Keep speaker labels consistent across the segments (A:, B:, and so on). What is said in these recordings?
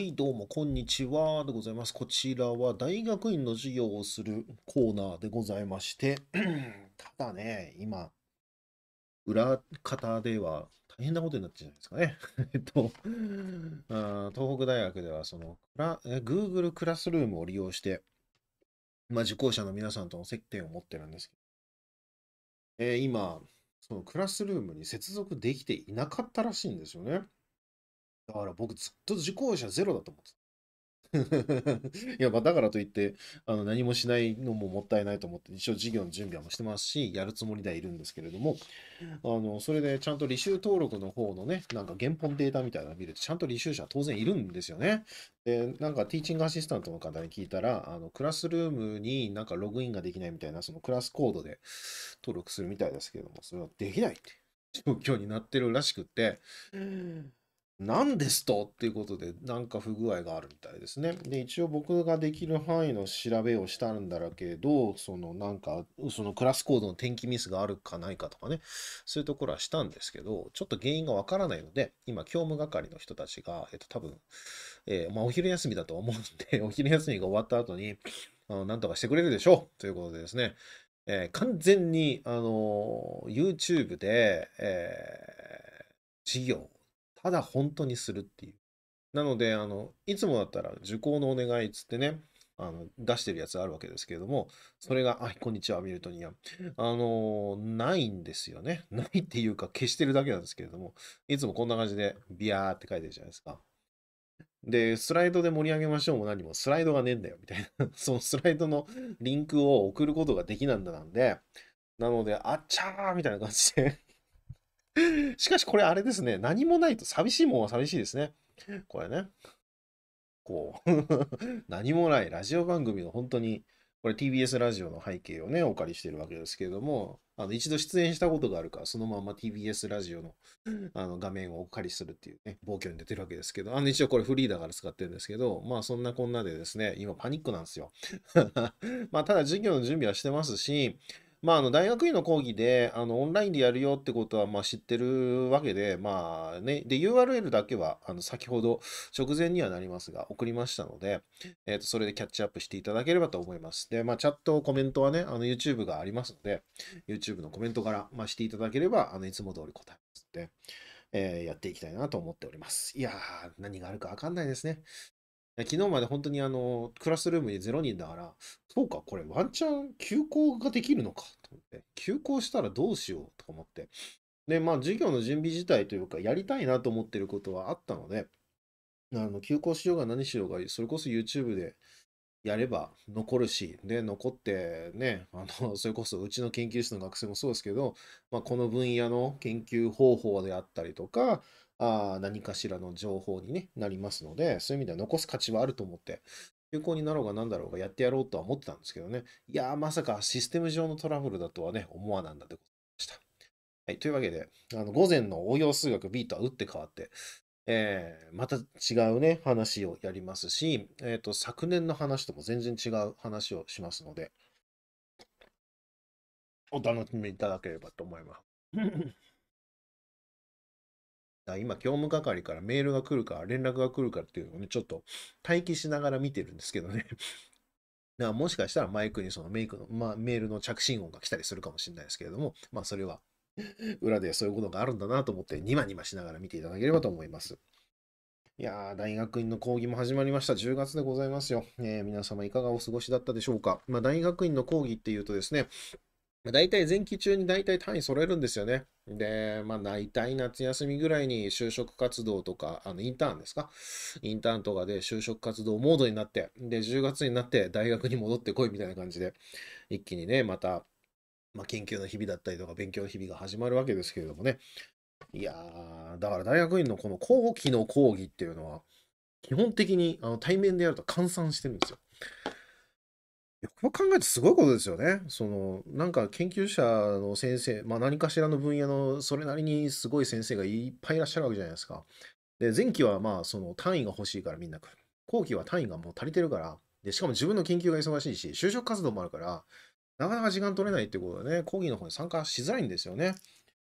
A: はい、どうも、こんにちは。でございます。こちらは大学院の授業をするコーナーでございまして、ただね、今、裏方では大変なことになってるじゃないですかね。えっと、あ東北大学では、その、Google クラスルームを利用して、まあ、受講者の皆さんとの接点を持ってるんですけど、えー、今、そのクラスルームに接続できていなかったらしいんですよね。だから僕ずっと受講者ゼロだと思ってた。いやまあだからといってあの何もしないのももったいないと思って一応授業の準備はもしてますしやるつもりではいるんですけれどもあのそれでちゃんと履修登録の方のねなんか原本データみたいなの見るとちゃんと履修者当然いるんですよねでなんかティーチングアシスタントの方に聞いたらあのクラスルームになんかログインができないみたいなそのクラスコードで登録するみたいですけれどもそれはできないって状況になってるらしくって何ですとっていうことで、なんか不具合があるみたいですね。で、一応僕ができる範囲の調べをしたんだらけど、そのなんか、そのクラスコードの転記ミスがあるかないかとかね、そういうところはしたんですけど、ちょっと原因がわからないので、今、教務係の人たちが、えっと、多分、えー、まあ、お昼休みだと思うんで、お昼休みが終わった後に、あの、なんとかしてくれるでしょうということでですね、えー、完全に、あの YouTube で、えー、授業ただ本当にするっていう。なので、あの、いつもだったら受講のお願いっつってね、あの出してるやつあるわけですけれども、それが、あ、こんにちは、ミルトニアあのないんですよね。ないっていうか、消してるだけなんですけれども、いつもこんな感じで、ビヤーって書いてるじゃないですか。で、スライドで盛り上げましょうも何も、スライドがねえんだよ、みたいな。そのスライドのリンクを送ることができなんだなんで、なので、あっちゃーみたいな感じで しかしこれあれですね。何もないと寂しいもんは寂しいですね。これね。こう 何もないラジオ番組の本当に、これ TBS ラジオの背景をね、お借りしてるわけですけれども、あの一度出演したことがあるから、そのまま TBS ラジオのあの画面をお借りするっていうね、暴挙に出てるわけですけど、あの一応これフリーだから使ってるんですけど、まあそんなこんなでですね、今パニックなんですよ。まあただ授業の準備はしてますし、まあ、あの大学院の講義であのオンラインでやるよってことはまあ知ってるわけで、まあね、で URL だけはあの先ほど直前にはなりますが送りましたので、えー、とそれでキャッチアップしていただければと思います。で、まあ、チャット、コメントはね、あの YouTube がありますので、YouTube のコメントから、まあ、していただければあのいつも通り答えますので。えー、やっていきたいなと思っております。いやー、何があるかわかんないですね。昨日まで本当にあの、クラスルームに0人だから、そうか、これワンチャン休校ができるのかと思って、休校したらどうしようとか思って。で、まあ、授業の準備自体というか、やりたいなと思ってることはあったので、あの、休校しようが何しようが、それこそ YouTube でやれば残るし、で、残ってね、あの、それこそうちの研究室の学生もそうですけど、まあ、この分野の研究方法であったりとか、あ何かしらの情報に、ね、なりますので、そういう意味では残す価値はあると思って、有効になろうが何だろうがやってやろうとは思ってたんですけどね。いやー、まさかシステム上のトラブルだとはね、思わなんだってことでした。はい、というわけで、あの午前の応用数学 B とは打って変わって、えー、また違うね、話をやりますし、えっ、ー、と、昨年の話とも全然違う話をしますので、お楽しみいただければと思います。、今、業務係からメールが来るか、連絡が来るかっていうのをね、ちょっと待機しながら見てるんですけどね。だからもしかしたらマイクにそのメイクの、まあ、メールの着信音が来たりするかもしれないですけれども、まあそれは 裏でそういうことがあるんだなと思ってニマニマしながら見ていただければと思います。いやー、大学院の講義も始まりました。10月でございますよ。えー、皆様いかがお過ごしだったでしょうか。まあ、大学院の講義っていうとですね、大体前期中に大体単位揃えるんですよね。で、まあ大体夏休みぐらいに就職活動とか、あのインターンですかインターンとかで就職活動モードになって、で、10月になって大学に戻ってこいみたいな感じで、一気にね、また、まあ、研究の日々だったりとか勉強の日々が始まるわけですけれどもね。いやー、だから大学院のこの後期の講義っていうのは、基本的にあの対面でやると換算してるんですよ。いやこ考えるとすごいことですよね。そのなんか研究者の先生、まあ、何かしらの分野のそれなりにすごい先生がいっぱいいらっしゃるわけじゃないですか。で前期はまあその単位が欲しいからみんな来る。後期は単位がもう足りてるからでしかも自分の研究が忙しいし就職活動もあるからなかなか時間取れないってことでね講義の方に参加しづらいんですよね。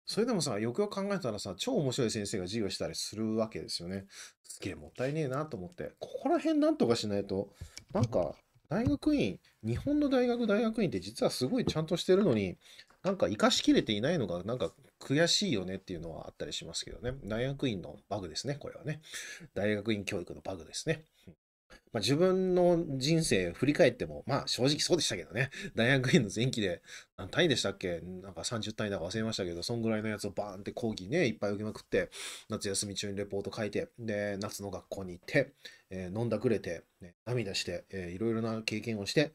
A: それでもさ、よくよく考えたらさ、超面白い先生が授業したりするわけですよね。すげえもったいねえなと思って、ここら辺なんとかしないと、なんか大学院、日本の大学、大学院って実はすごいちゃんとしてるのに、なんか生かしきれていないのが、なんか悔しいよねっていうのはあったりしますけどね。大学院のバグですね、これはね。大学院教育のバグですね。まあ、自分の人生振り返っても、まあ正直そうでしたけどね、大学院の前期で何単位でしたっけなんか30単位だか忘れましたけど、そんぐらいのやつをバーンって講義ね、いっぱい受けまくって、夏休み中にレポート書いて、で、夏の学校に行って、えー、飲んだくれて、ね、涙して、えいろいろな経験をして、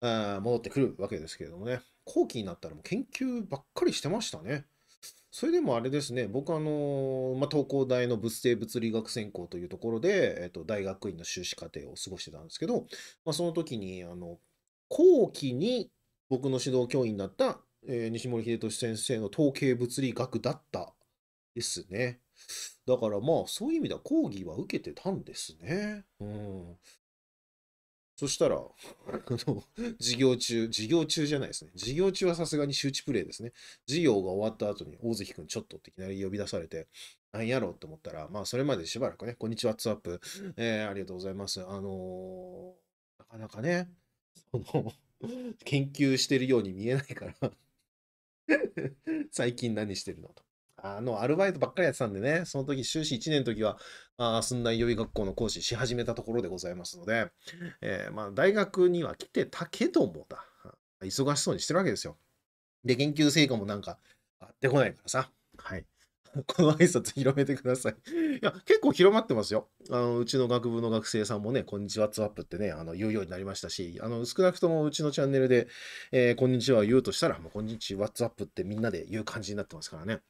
A: あ戻ってくるわけですけれどもね、後期になったらもう研究ばっかりしてましたね。それでもあれですね、僕あの、まあ、東工大の物性物理学専攻というところで、えっと、大学院の修士課程を過ごしてたんですけど、まあ、その時に、あの、後期に僕の指導教員だった、えー、西森秀俊先生の統計物理学だったですね。だからまあそういう意味では講義は受けてたんですね。うん。そしたら、あの、授業中、授業中じゃないですね。授業中はさすがに周知プレイですね。授業が終わった後に、大関君ちょっとっていきなり呼び出されて、何やろうと思ったら、まあ、それまでしばらくね、こんにちは、ツアップ。えー、ありがとうございます。あのー、なかなかね、その、研究してるように見えないから最近何してるのと。あの、アルバイトばっかりやってたんでね、その時、修士1年の時は、あ寸大予備学校の講師し始めたところでございますので、えー、まあ、大学には来てたけどもだ、忙しそうにしてるわけですよ。で、研究成果もなんか、あってこないからさ、はい。この挨拶広めてくださいいや、結構広まってますよ。あの、うちの学部の学生さんもね、こんにちは、ツワップってね、あの、言うようになりましたし、あの、少なくともうちのチャンネルで、えー、こんにちは言うとしたら、もう、こんにちは、ツワップってみんなで言う感じになってますからね。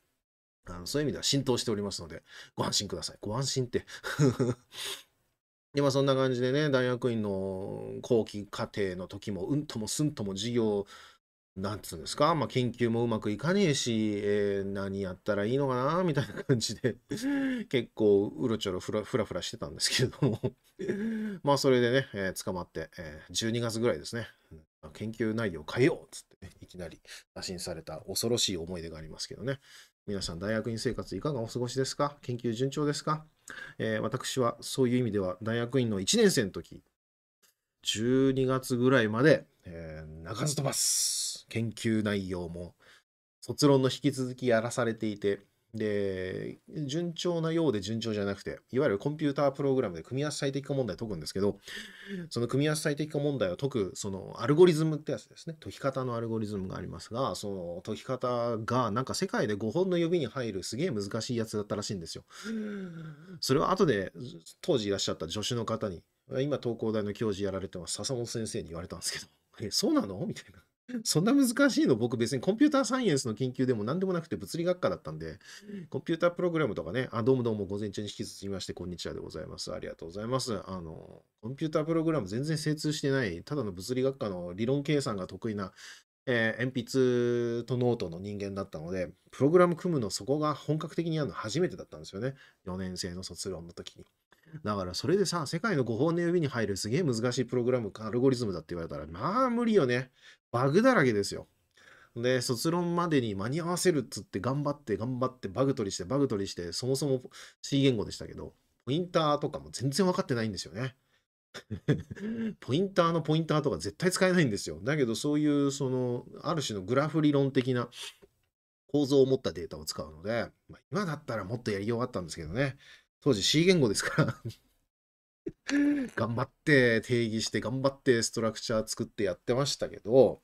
A: あのそういう意味では浸透しておりますので、ご安心ください。ご安心って。今 そんな感じでね、大学院の後期課程の時も、うんともすんとも授業、なんつうんですか、まあ、研究もうまくいかねえし、えー、何やったらいいのかな、みたいな感じで、結構うろちょろふらふらふらしてたんですけれども まあそれでね、えー、捕まって、えー、12月ぐらいですね、研究内容変えようっつって、ね、いきなり打診された恐ろしい思い出がありますけどね。皆さん大学院生活いかがお過ごしですか研究順調ですか、えー、私はそういう意味では大学院の1年生の時、12月ぐらいまで、えー、かず飛ばす研究内容も卒論の引き続きやらされていて、で、順調なようで順調じゃなくて、いわゆるコンピュータープログラムで組み合わせ最適化問題解くんですけど、その組み合わせ最適化問題を解く、そのアルゴリズムってやつですね。解き方のアルゴリズムがありますが、その解き方がなんか世界で5本の指に入るすげえ難しいやつだったらしいんですよ。それは後で当時いらっしゃった助手の方に、今東工大の教授やられてます、笹本先生に言われたんですけど、え、そうなのみたいな。そんな難しいの僕別にコンピューターサイエンスの研究でも何でもなくて物理学科だったんで、コンピュータープログラムとかね、あ、どうもどうも午前中に引き続きまして、こんにちはでございます。ありがとうございます。あの、コンピュータープログラム全然精通してない、ただの物理学科の理論計算が得意な、えー、鉛筆とノートの人間だったので、プログラム組むのそこが本格的にやるの初めてだったんですよね。4年生の卒論の時に。だからそれでさ、世界の5本の指に入るすげえ難しいプログラム、アルゴリズムだって言われたら、まあ無理よね。バグだらけですよ。で、卒論までに間に合わせるっつって頑張って頑張ってバグ取りしてバグ取りして、そもそも C 言語でしたけど、ポインターとかも全然分かってないんですよね。ポインターのポインターとか絶対使えないんですよ。だけどそういうそのある種のグラフ理論的な構造を持ったデータを使うので、まあ、今だったらもっとやりようあったんですけどね。当時 C 言語ですから 頑張って定義して頑張ってストラクチャー作ってやってましたけど、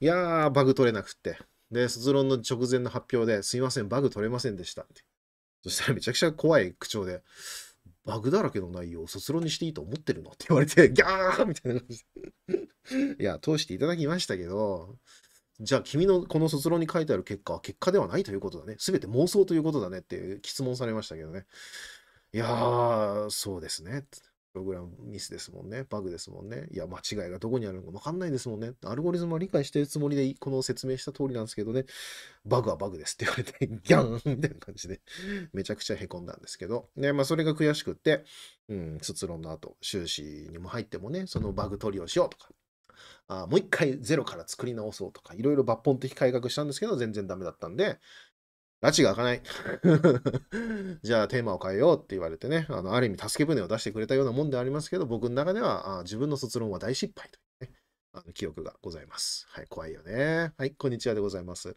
A: いやー、バグ取れなくって。で、卒論の直前の発表で、すいません、バグ取れませんでしたって。そしたらめちゃくちゃ怖い口調で、バグだらけの内容を卒論にしていいと思ってるのって言われて、ギャーみたいな感じで。いや、通していただきましたけど、じゃあ君のこの卒論に書いてある結果は結果ではないということだね。全て妄想ということだねって質問されましたけどね。いやー、そうですね。プログラムミスですもんね。バグですもんね。いや、間違いがどこにあるのか分かんないですもんね。アルゴリズムは理解してるつもりで、この説明した通りなんですけどね、バグはバグですって言われて、ギャンみたいな感じで、めちゃくちゃへこんだんですけど、ね、まあ、それが悔しくって、うん、卒論の後、修士にも入ってもね、そのバグ取りをしようとか、あもう一回ゼロから作り直そうとか、いろいろ抜本的改革したんですけど、全然ダメだったんで、拉致が開かない じゃあテーマを変えようって言われてね、あのある意味助け舟を出してくれたようなもんでありますけど、僕の中ではあ自分の卒論は大失敗というね、あの記憶がございます。はい、怖いよね。はい、こんにちはでございます。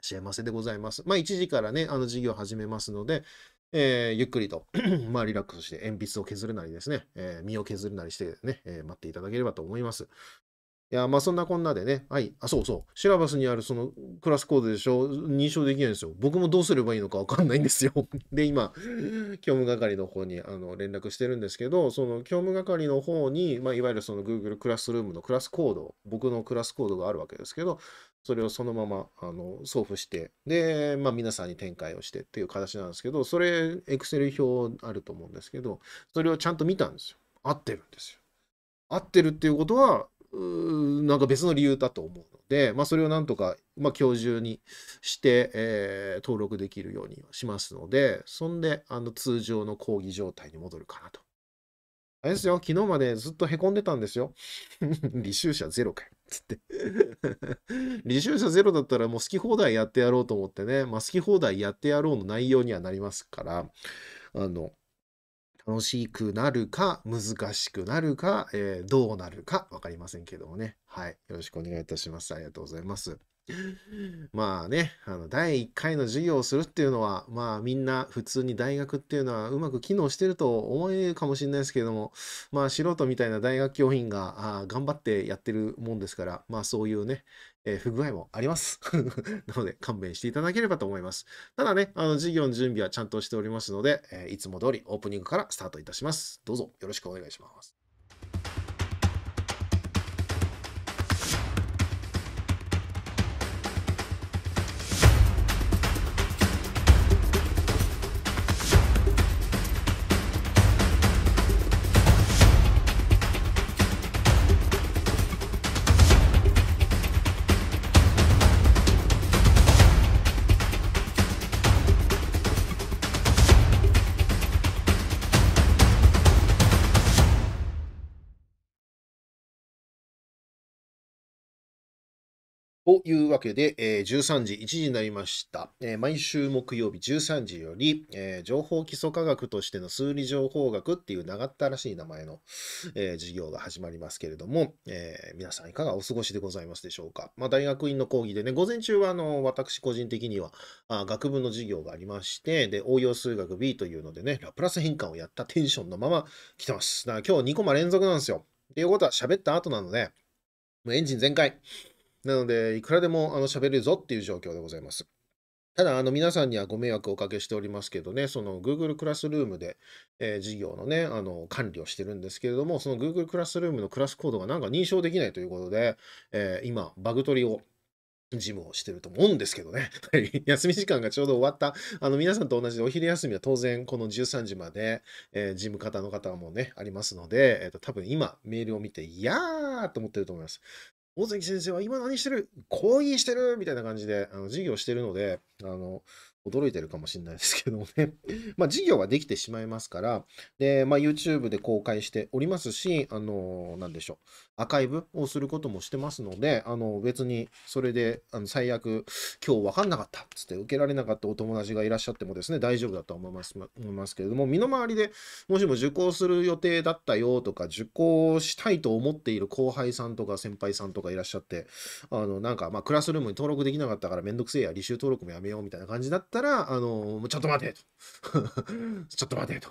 A: 幸せでございます。まあ、1時からね、あの授業を始めますので、えー、ゆっくりと まあ、リラックスして鉛筆を削るなりですね、えー、身を削るなりしてね、えー、待っていただければと思います。いや、まあそんなこんなでね。はい。あ、そうそう。シラバスにあるそのクラスコードでしょ認証できないんですよ。僕もどうすればいいのかわかんないんですよ。で、今、教務係の方にあの連絡してるんですけど、その教務係の方に、まあいわゆるその Google クラスルームのクラスコード、僕のクラスコードがあるわけですけど、それをそのままあの送付して、で、まあ皆さんに展開をしてっていう形なんですけど、それ、Excel 表あると思うんですけど、それをちゃんと見たんですよ。合ってるんですよ。合ってるっていうことは、なんか別の理由だと思うので、まあ、それをなんとか、まあ、今日中にして、えー、登録できるようにしますので、そんであの通常の講義状態に戻るかなと。あれですよ、昨日までずっとへこんでたんですよ。履修者ゼロかよ。つって 履修者ゼロだったらもう好き放題やってやろうと思ってね、まあ、好き放題やってやろうの内容にはなりますから、あの、楽しくなるか、難しくなるか、えー、どうなるか分かりませんけどもね。はい。よろしくお願いいたします。ありがとうございます。まあね、あの、第1回の授業をするっていうのは、まあみんな普通に大学っていうのはうまく機能してると思えるかもしれないですけども、まあ素人みたいな大学教員があ頑張ってやってるもんですから、まあそういうね、えー、不具合もあります。なので、勘弁していただければと思います。ただね、あの、事業の準備はちゃんとしておりますので、えー、いつも通りオープニングからスタートいたします。どうぞよろしくお願いします。というわけで、えー、13時、1時になりました。えー、毎週木曜日13時より、えー、情報基礎科学としての数理情報学っていう長ったらしい名前の、えー、授業が始まりますけれども、え皆さんいかがお過ごしでございますでしょうか。まあ、大学院の講義でね、午前中はあの私個人的にはあ学部の授業がありまして、で、応用数学 B というのでね、ラプラス変換をやったテンションのまま来てます。だから今日2コマ連続なんですよ。ということは喋った後なので、もうエンジン全開。なので、いくらでもあの喋るぞっていう状況でございます。ただ、あの皆さんにはご迷惑をおかけしておりますけどね、その Google クラスルームで、えー、授業のね、あの管理をしてるんですけれども、その Google クラスルームのクラスコードがなんか認証できないということで、えー、今、バグ取りをジムをしてると思うんですけどね。休み時間がちょうど終わった。あの、皆さんと同じでお昼休みは当然この13時まで、えー、ジム方の方もね、ありますので、えっ、ー、と、多分今メールを見て、いやーと思ってると思います。大関先生は今何してる婚姻してるみたいな感じで、あの、授業してるので、あの、驚いてるかもしれないですけどもね まあ事業はできてしまいますから、で、まあ YouTube で公開しておりますし、あの、なんでしょう、アーカイブをすることもしてますので、あの、別にそれで、あの、最悪、今日わかんなかった、っつって受けられなかったお友達がいらっしゃってもですね、大丈夫だと思います、思いますけれども、身の回りでもしも受講する予定だったよとか、受講したいと思っている後輩さんとか先輩さんとかいらっしゃって、あの、なんか、まあクラスルームに登録できなかったからめんどくせえや、履修登録もやめようみたいな感じになって、ったら、あのー、ちょっと待てと。ちょっと待てと。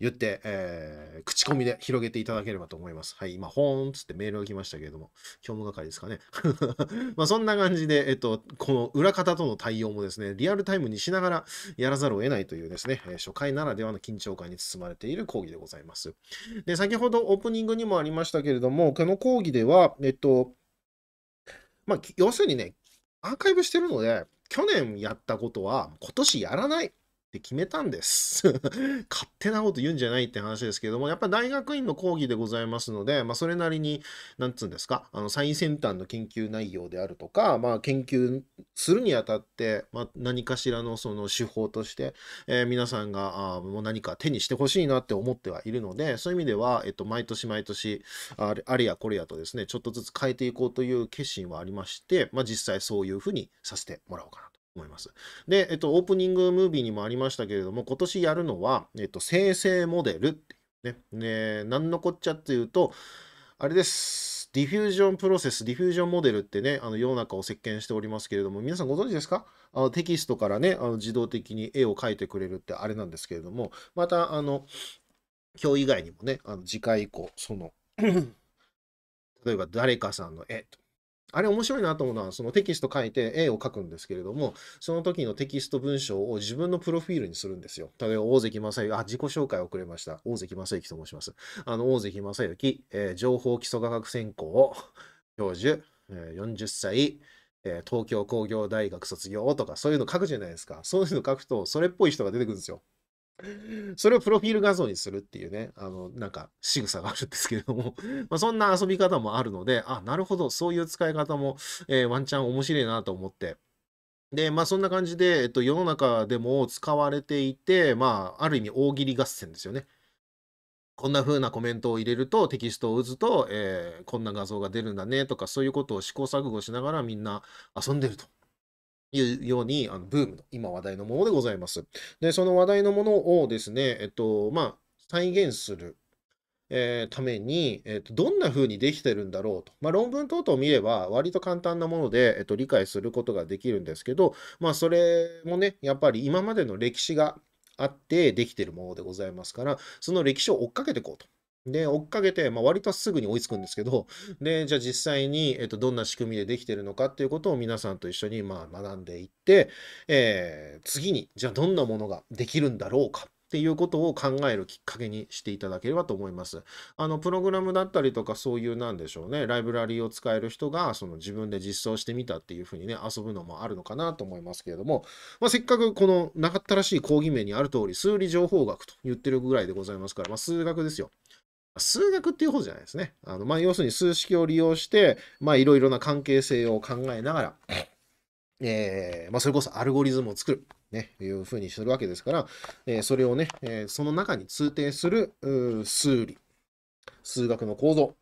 A: 言って、えー、口コミで広げていただければと思います。はい、今、ほーんつってメールが来ましたけれども、教務係ですかね。まあそんな感じで、えっと、この裏方との対応もですね、リアルタイムにしながらやらざるを得ないというですね、初回ならではの緊張感に包まれている講義でございます。で、先ほどオープニングにもありましたけれども、この講義では、えっと、まあ、要するにね、アーカイブしてるので、去年やったことは今年やらない。って決めたんです。勝手なこと言うんじゃないって話ですけども、やっぱ大学院の講義でございますので、まあ、それなりに、なんつうんですか、あの最先端の研究内容であるとか、まあ、研究するにあたって、まあ、何かしらのその手法として、えー、皆さんがあもう何か手にしてほしいなって思ってはいるので、そういう意味では、えっと、毎年毎年あれ、あれやこれやとですね、ちょっとずつ変えていこうという決心はありまして、まあ、実際そういうふうにさせてもらおうかな思います。で、えっと、オープニングムービーにもありましたけれども、今年やるのは、えっと、生成モデルっていうね、ね、なんのこっちゃっていうと、あれです。ディフュージョンプロセス、ディフュージョンモデルってね、あの世の中を席巻しておりますけれども、皆さんご存知ですかあのテキストからね、あの自動的に絵を描いてくれるってあれなんですけれども、また、あの、今日以外にもね、あの次回以降、その 例えば誰かさんの絵とあれ面白いなと思うのは、そのテキスト書いて絵を書くんですけれども、その時のテキスト文章を自分のプロフィールにするんですよ。例えば、大関正幸、あ、自己紹介遅れました。大関正幸と申します。あの、大関正幸、えー、情報基礎科学専攻、教授、えー、40歳、えー、東京工業大学卒業とか、そういうの書くじゃないですか。そういうの書くと、それっぽい人が出てくるんですよ。それをプロフィール画像にするっていうね、あの、なんか仕草があるんですけれども まあ、そんな遊び方もあるので、あ、なるほど、そういう使い方も、えー、ワンチャン面白いなと思って、で、まあそんな感じで、えっと、世の中でも使われていて、まあ、ある意味大喜利合戦ですよね。こんな風なコメントを入れると、テキストを打つと、えー、こんな画像が出るんだねとか、そういうことを試行錯誤しながらみんな遊んでると。いうように、あのブームの、今話題のものでございます。で、その話題のものをですね、えっと、まあ、再現するえー、ために、えっと、どんな風にできてるんだろうと、まあ、論文等々を見れば割と簡単なもので、えっと、と理解することができるんですけど、まあ、それもねやっぱり今までの歴史があってできてるものでございますからその歴史を追っかけていこうとで、追っかけて、まあ、割とすぐに追いつくんですけど、で、じゃあ実際に、えっと、どんな仕組みでできてるのかっていうことを皆さんと一緒に、まあ、学んでいって、えー、次に、じゃあどんなものができるんだろうかっていうことを考えるきっかけにしていただければと思います。あのプログラムだったりとかそういうなんでしょうねライブラリーを使える人がその自分で実装してみたっていうふうにね遊ぶのもあるのかなと思いますけれども、まあ、せっかくこのなかったらしい講義名にある通り数理情報学と言ってるぐらいでございますから、まあ、数学ですよ。数学っていう方じゃないですね。あのまあ、要するに数式を利用して、まあ、いろいろな関係性を考えながら、えー、まあ、それこそアルゴリズムを作る。ね、いうふうにするわけですから、えー、それをね、えー、その中に通底する数理、数学の構造。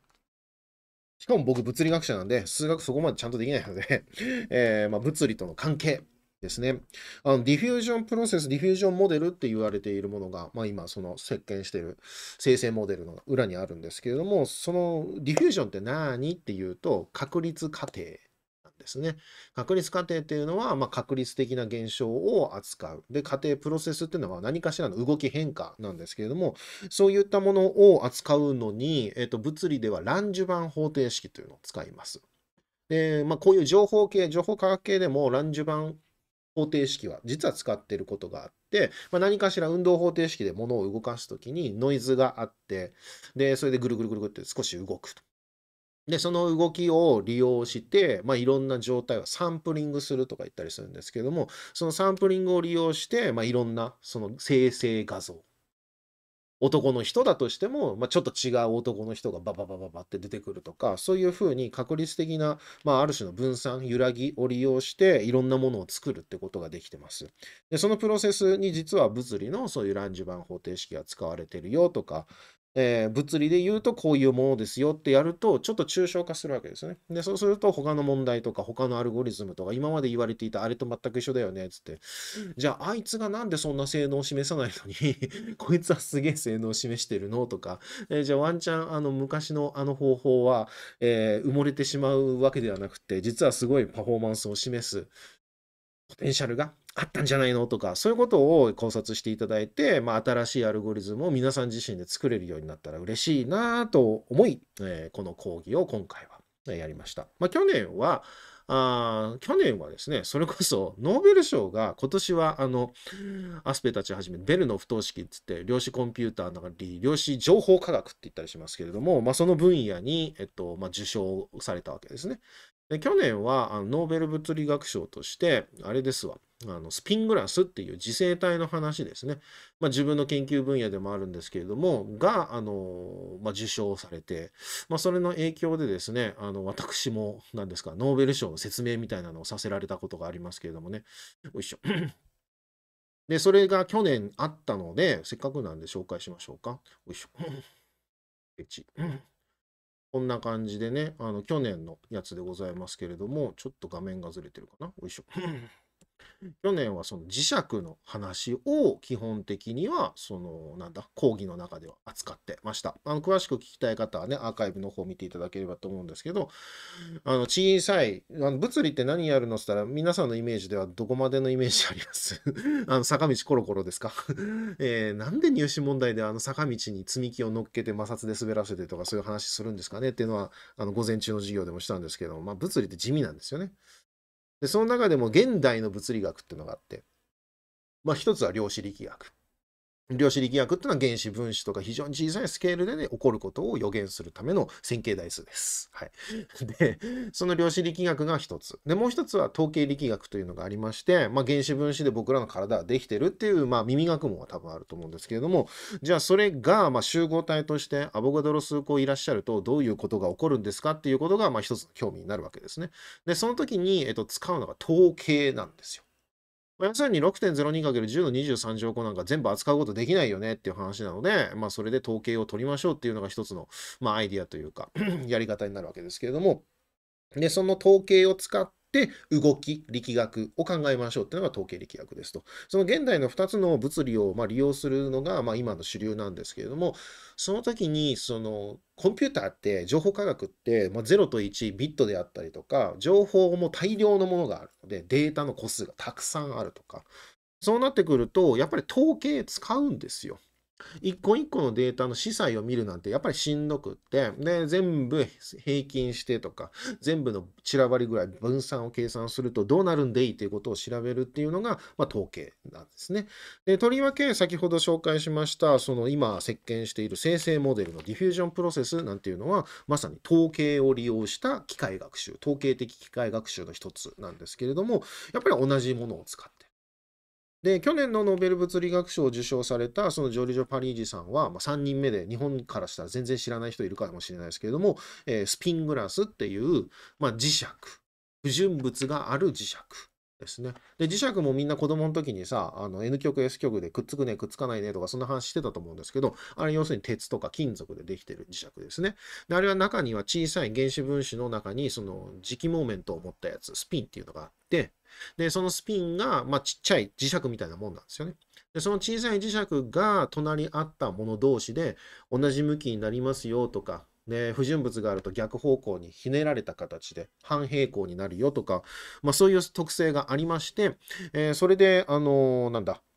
A: しかも僕、物理学者なんで、数学そこまでちゃんとできないので えー、まあ、物理との関係ですね。あのディフュージョンプロセス、ディフュージョンモデルって言われているものが、まあ、今、その石鹸している生成モデルの裏にあるんですけれども、そのディフュージョンって何っていうと、確率過程なんですね。確率過程っていうのは、まあ、確率的な現象を扱う。で、過程プロセスっていうのは何かしらの動き変化なんですけれども、そういったものを扱うのに、えっと、物理ではランジュバン方程式というのを使います。でまあ、こういう情報系、情報科学系でもランジュバン方程式は実は使ってることがあって、まあ、何かしら運動方程式で物を動かすときにノイズがあって、で、それでぐるぐるぐるぐるって少し動くと。で、その動きを利用して、まあ、いろんな状態をサンプリングするとか言ったりするんですけども、そのサンプリングを利用して、まあ、いろんなその生成画像男の人だとしても、まあ、ちょっと違う男の人がバババババって出てくるとかそういうふうに確率的な、まあ、ある種の分散揺らぎを利用していろんなものを作るってことができてますでそのプロセスに実は物理のそういうランジュバン方程式が使われてるよとかえー、物理で言うとこういうものですよってやるとちょっと抽象化するわけですね。で、そうすると他の問題とか他のアルゴリズムとか今まで言われていたあれと全く一緒だよねっつって、じゃああいつがなんでそんな性能を示さないのに こいつはすげえ性能を示してるのとか、えー、じゃあワンチャンあの昔のあの方法は、えー、埋もれてしまうわけではなくて実はすごいパフォーマンスを示す、ポテンシャルがあったんじゃないのとか、そういうことを考察していただいて、まあ、新しいアルゴリズムを皆さん自身で作れるようになったら嬉しいなと思い、えー、この講義を今回はやりました。まあ、去年は、あ去年はですね、それこそノーベル賞が今年はあの、アスペたちはじめベルの不等式ってって、量子コンピューターなり量子情報科学って言ったりしますけれども、まあ、その分野に、えっとまあ、受賞されたわけですね。で去年はあのノーベル物理学賞としてあれですわあのスピングラスっていう磁生体の話ですね、まあ、自分の研究分野でもあるんですけれどもがあの、まあ、受賞されて、まあ、それの影響でですねあの私も何ですかノーベル賞の説明みたいなのをさせられたことがありますけれどもねよいしょ でそれが去年あったのでせっかくなんで紹介しましょうかよいしょ こんな感じでね、あの、去年のやつでございますけれども、ちょっと画面がずれてるかな。おいしょ。去年はその磁石の話を基本的にはそのなんだ講義の中では扱ってましたあの詳しく聞きたい方はねアーカイブの方見ていただければと思うんですけどあの小さいあの物理って何やるのっつったら皆さんのイメージではどこまでのイメージあります あの坂道コロコロですか えー、なんで入試問題であの坂道に積み木を乗っけて摩擦で滑らせてとかそういう話するんですかねっていうのはあの午前中の授業でもしたんですけど、まあ、物理って地味なんですよね。でその中でも現代の物理学っていうのがあって、まあ、一つは量子力学。量子力学っていうのは原子分子とか非常に小さいスケールで、ね、起こることを予言するための線形代数です。はい、でその量子力学が一つでもう一つは統計力学というのがありまして、まあ、原子分子で僕らの体はできてるっていう、まあ、耳学問は多分あると思うんですけれどもじゃあそれがま集合体としてアボガドロ数個いらっしゃるとどういうことが起こるんですかっていうことがまあ一つの興味になるわけですね。でその時に、えっと、使うのが統計なんですよ。まあ、要するに 6.02×10 の23乗個なんか全部扱うことできないよねっていう話なので、まあ、それで統計を取りましょうっていうのが一つの、まあ、アイディアというか やり方になるわけですけれども、で、その統計を使って、って動き、力学を考えましょうっていうのが統計力学ですと。その現代の2つの物理をま利用するのがま今の主流なんですけれども、その時にそのコンピューターって情報科学ってま0と1ビットであったりとか、情報も大量のものがあるので、データの個数がたくさんあるとか、そうなってくると、やっぱり統計使うんですよ。一個一個のデータの資材を見るなんてやっぱりしんどくって、で、全部平均してとか、全部の散らばりぐらい分散を計算するとどうなるんでいいということを調べるっていうのが、まあ、統計なんですね。で、とりわけ先ほど紹介しました、その今席巻している生成モデルのディフュージョンプロセスなんていうのは、まさに統計を利用した機械学習、統計的機械学習の一つなんですけれども、やっぱり同じものを使ってで、去年のノーベル物理学賞を受賞された、そのジョリジョ・パリージさんは、まあ、3人目で、日本からしたら全然知らない人いるかもしれないですけれども、えー、スピングラスっていう、まあ、磁石、不純物がある磁石ですね。で、磁石もみんな子供の時にさ、あの N 極 S 極でくっつくね、くっつかないねとかそんな話してたと思うんですけど、あれ要するに鉄とか金属でできてる磁石ですね。で、あれは中には小さい原子分子の中にその磁気モーメントを持ったやつ、スピンっていうのがあって、で、そのスピンが、まあ、ちっちゃい磁石みたいなもんなんですよね。で、その小さい磁石が隣り合ったもの同士で同じ向きになりますよとか、不純物があると逆方向にひねられた形で半平行になるよとか、まあ、そういう特性がありまして、えー、それで、あのー、なんだ、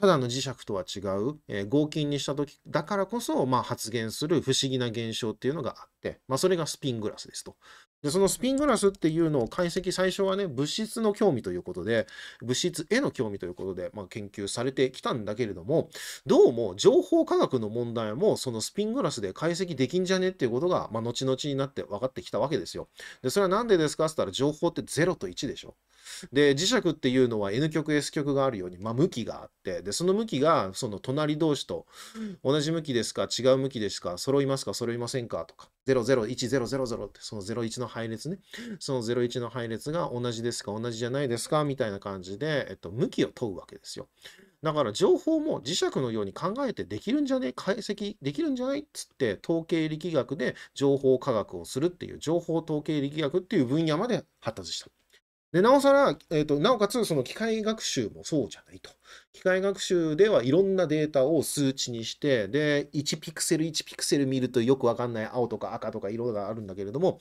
A: ただの磁石とは違う、えー、合金にした時だからこそ、まあ、発現する不思議な現象っていうのがあって、まあ、それがスピングラスですと。でそのスピングラスっていうのを解析最初はね物質の興味ということで物質への興味ということで、まあ、研究されてきたんだけれどもどうも情報科学の問題もそのスピングラスで解析できんじゃねっていうことが、まあ、後々になって分かってきたわけですよ。でそれは何でですかって言ったら情報って0と1でしょ。で磁石っていうのは N 極 S 極があるように、まあ、向きがあってでその向きがその隣同士と同じ向きですか違う向きですか揃いますか揃いませんかとか001000ってその01の配列ねその01の配列が同じですか同じじゃないですかみたいな感じで、えっと、向きを問うわけですよ。だから情報も磁石のように考えてできるんじゃね解析できるんじゃないっつって統計力学で情報科学をするっていう情報統計力学っていう分野まで発達した。で、なおさら、えーと、なおかつその機械学習もそうじゃないと。機械学習ではいろんなデータを数値にして、で、1ピクセル1ピクセル見るとよくわかんない青とか赤とか色があるんだけれども、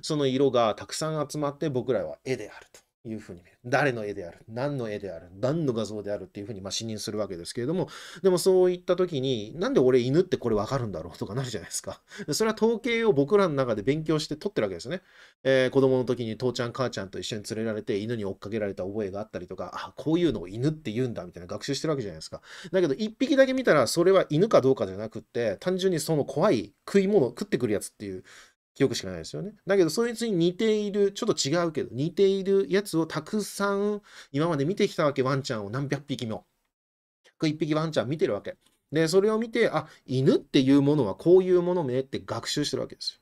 A: その色がたくさん集まって僕らは絵であると。いうふうに見る。誰の絵である、何の絵である、何の画像であるっていうふうにまあ視認するわけですけれども、でもそういった時に、なんで俺犬ってこれわかるんだろうとかなるじゃないですか。それは統計を僕らの中で勉強して撮ってるわけですね。えー、子供の時に父ちゃん母ちゃんと一緒に連れられて犬に追っかけられた覚えがあったりとか、あ、こういうのを犬って言うんだみたいな学習してるわけじゃないですか。だけど1匹だけ見たらそれは犬かどうかじゃなくって、単純にその怖い食い物、食ってくるやつっていう記憶しかないですよね。だけど、そいつに似ている、ちょっと違うけど、似ているやつをたくさん今まで見てきたわけ、ワンちゃんを何百匹も。101匹ワンちゃん見てるわけ。で、それを見て、あ、犬っていうものはこういうものねって学習してるわけですよ。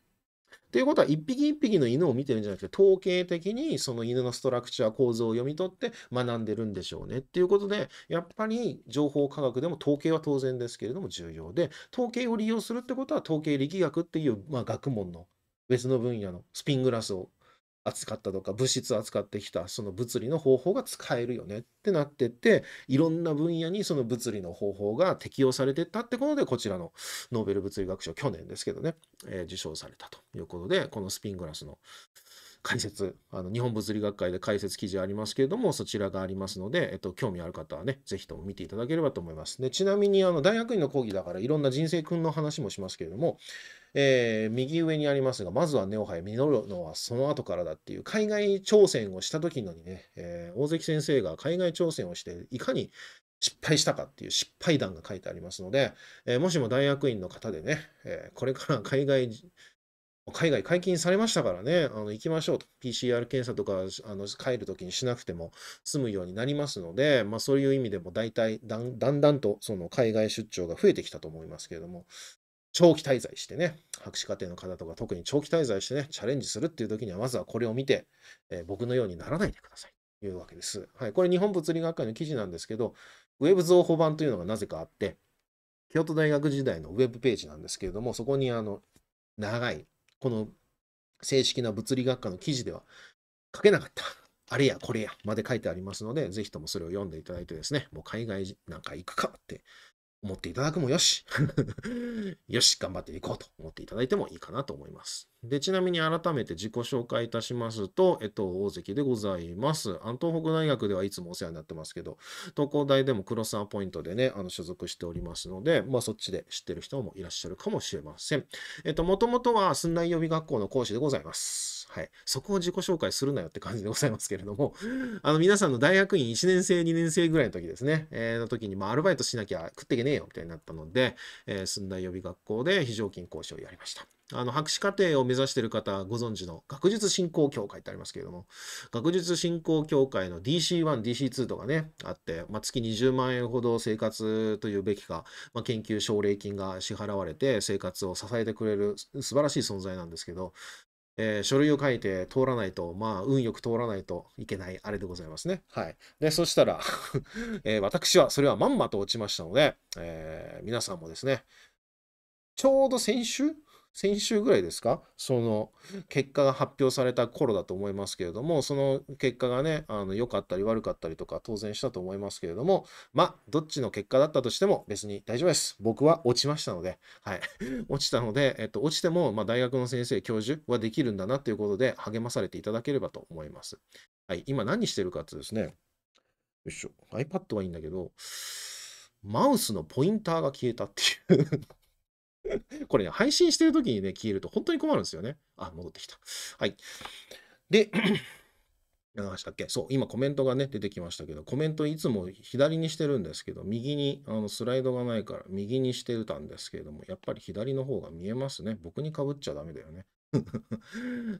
A: ということは、一匹一匹の犬を見てるんじゃなくて、統計的にその犬のストラクチャー構造を読み取って学んでるんでしょうね。っていうことで、やっぱり情報科学でも統計は当然ですけれども重要で、統計を利用するってことは、統計力学っていう、まあ、学問の別の分野のスピングラスを扱ったとか物質を扱ってきたその物理の方法が使えるよねってなってっていろんな分野にその物理の方法が適用されてったってことでこちらのノーベル物理学賞去年ですけどね、えー、受賞されたということでこのスピングラスの解説あの日本物理学会で解説記事ありますけれどもそちらがありますので、えっと、興味ある方はね是非とも見ていただければと思います。でちなみにあの大学院の講義だからいろんな人生訓の話もしますけれどもえー、右上にありますが、まずはネオハイ、実るのはその後からだっていう、海外挑戦をした時のにね、えー、大関先生が海外挑戦をして、いかに失敗したかっていう失敗談が書いてありますので、えー、もしも大学院の方でね、えこれから海外、海外解禁されましたからね、あの行きましょうと。PCR 検査とかあの帰るときにしなくても済むようになりますので、まあ、そういう意味でも大体だんだんとその海外出張が増えてきたと思いますけれども、長期滞在してね、博士課程の方とか特に長期滞在してね、チャレンジするっていう時には、まずはこれを見て、えー、僕のようにならないでください。というわけです。はい。これ日本物理学会の記事なんですけど、ウェブ造法版というのがなぜかあって、京都大学時代のウェブページなんですけれども、そこにあの、長い、この正式な物理学科の記事では書けなかった。あれやこれやまで書いてありますので、ぜひともそれを読んでいただいてですね、もう海外なんか行くかって思っていただくもよし よし、頑張っていこうと思っていただいてもいいかなと思います。で、ちなみに改めて自己紹介いたしますと、えっと、大関でございます。あの、東北大学ではいつもお世話になってますけど、東工大でもクロスアポイントでね、あの、所属しておりますので、まあ、そっちで知ってる人もいらっしゃるかもしれません。えっと、もともとは、寸台予備学校の講師でございます。はい。そこを自己紹介するなよって感じでございますけれども、あの、皆さんの大学院1年生、2年生ぐらいの時ですね、えー、の時に、まあ、アルバイトしなきゃ食ってけねえよ、みたいになったので、えー、寸大予備学校で非常勤講師をやりました。あの、博士課程を目指している方、ご存知の学術振興協会ってありますけれども、学術振興協会の DC1、DC2 とかね、あって、まあ、月20万円ほど生活というべきか、まあ、研究奨励金が支払われて、生活を支えてくれる素晴らしい存在なんですけど、えー、書類を書いて通らないと、まあ、運よく通らないといけないあれでございますね。はい。で、そしたら えー、私はそれはまんまと落ちましたので、えー、皆さんもですね、ちょうど先週先週ぐらいですかその結果が発表された頃だと思いますけれども、その結果がね、あの良かったり悪かったりとか当然したと思いますけれども、まあ、どっちの結果だったとしても別に大丈夫です。僕は落ちましたので、はい。落ちたので、えっと、落ちても、ま大学の先生、教授はできるんだなということで励まされていただければと思います。はい。今何してるかってですね、よいしょ。iPad はいいんだけど、マウスのポインターが消えたっていう これね、配信してる時にね、消えると本当に困るんですよね。あ、戻ってきた。はい。で、流 したっけそう、今コメントがね、出てきましたけど、コメントいつも左にしてるんですけど、右にあのスライドがないから、右にしてたんですけれども、やっぱり左の方が見えますね。僕にかぶっちゃダメだよね。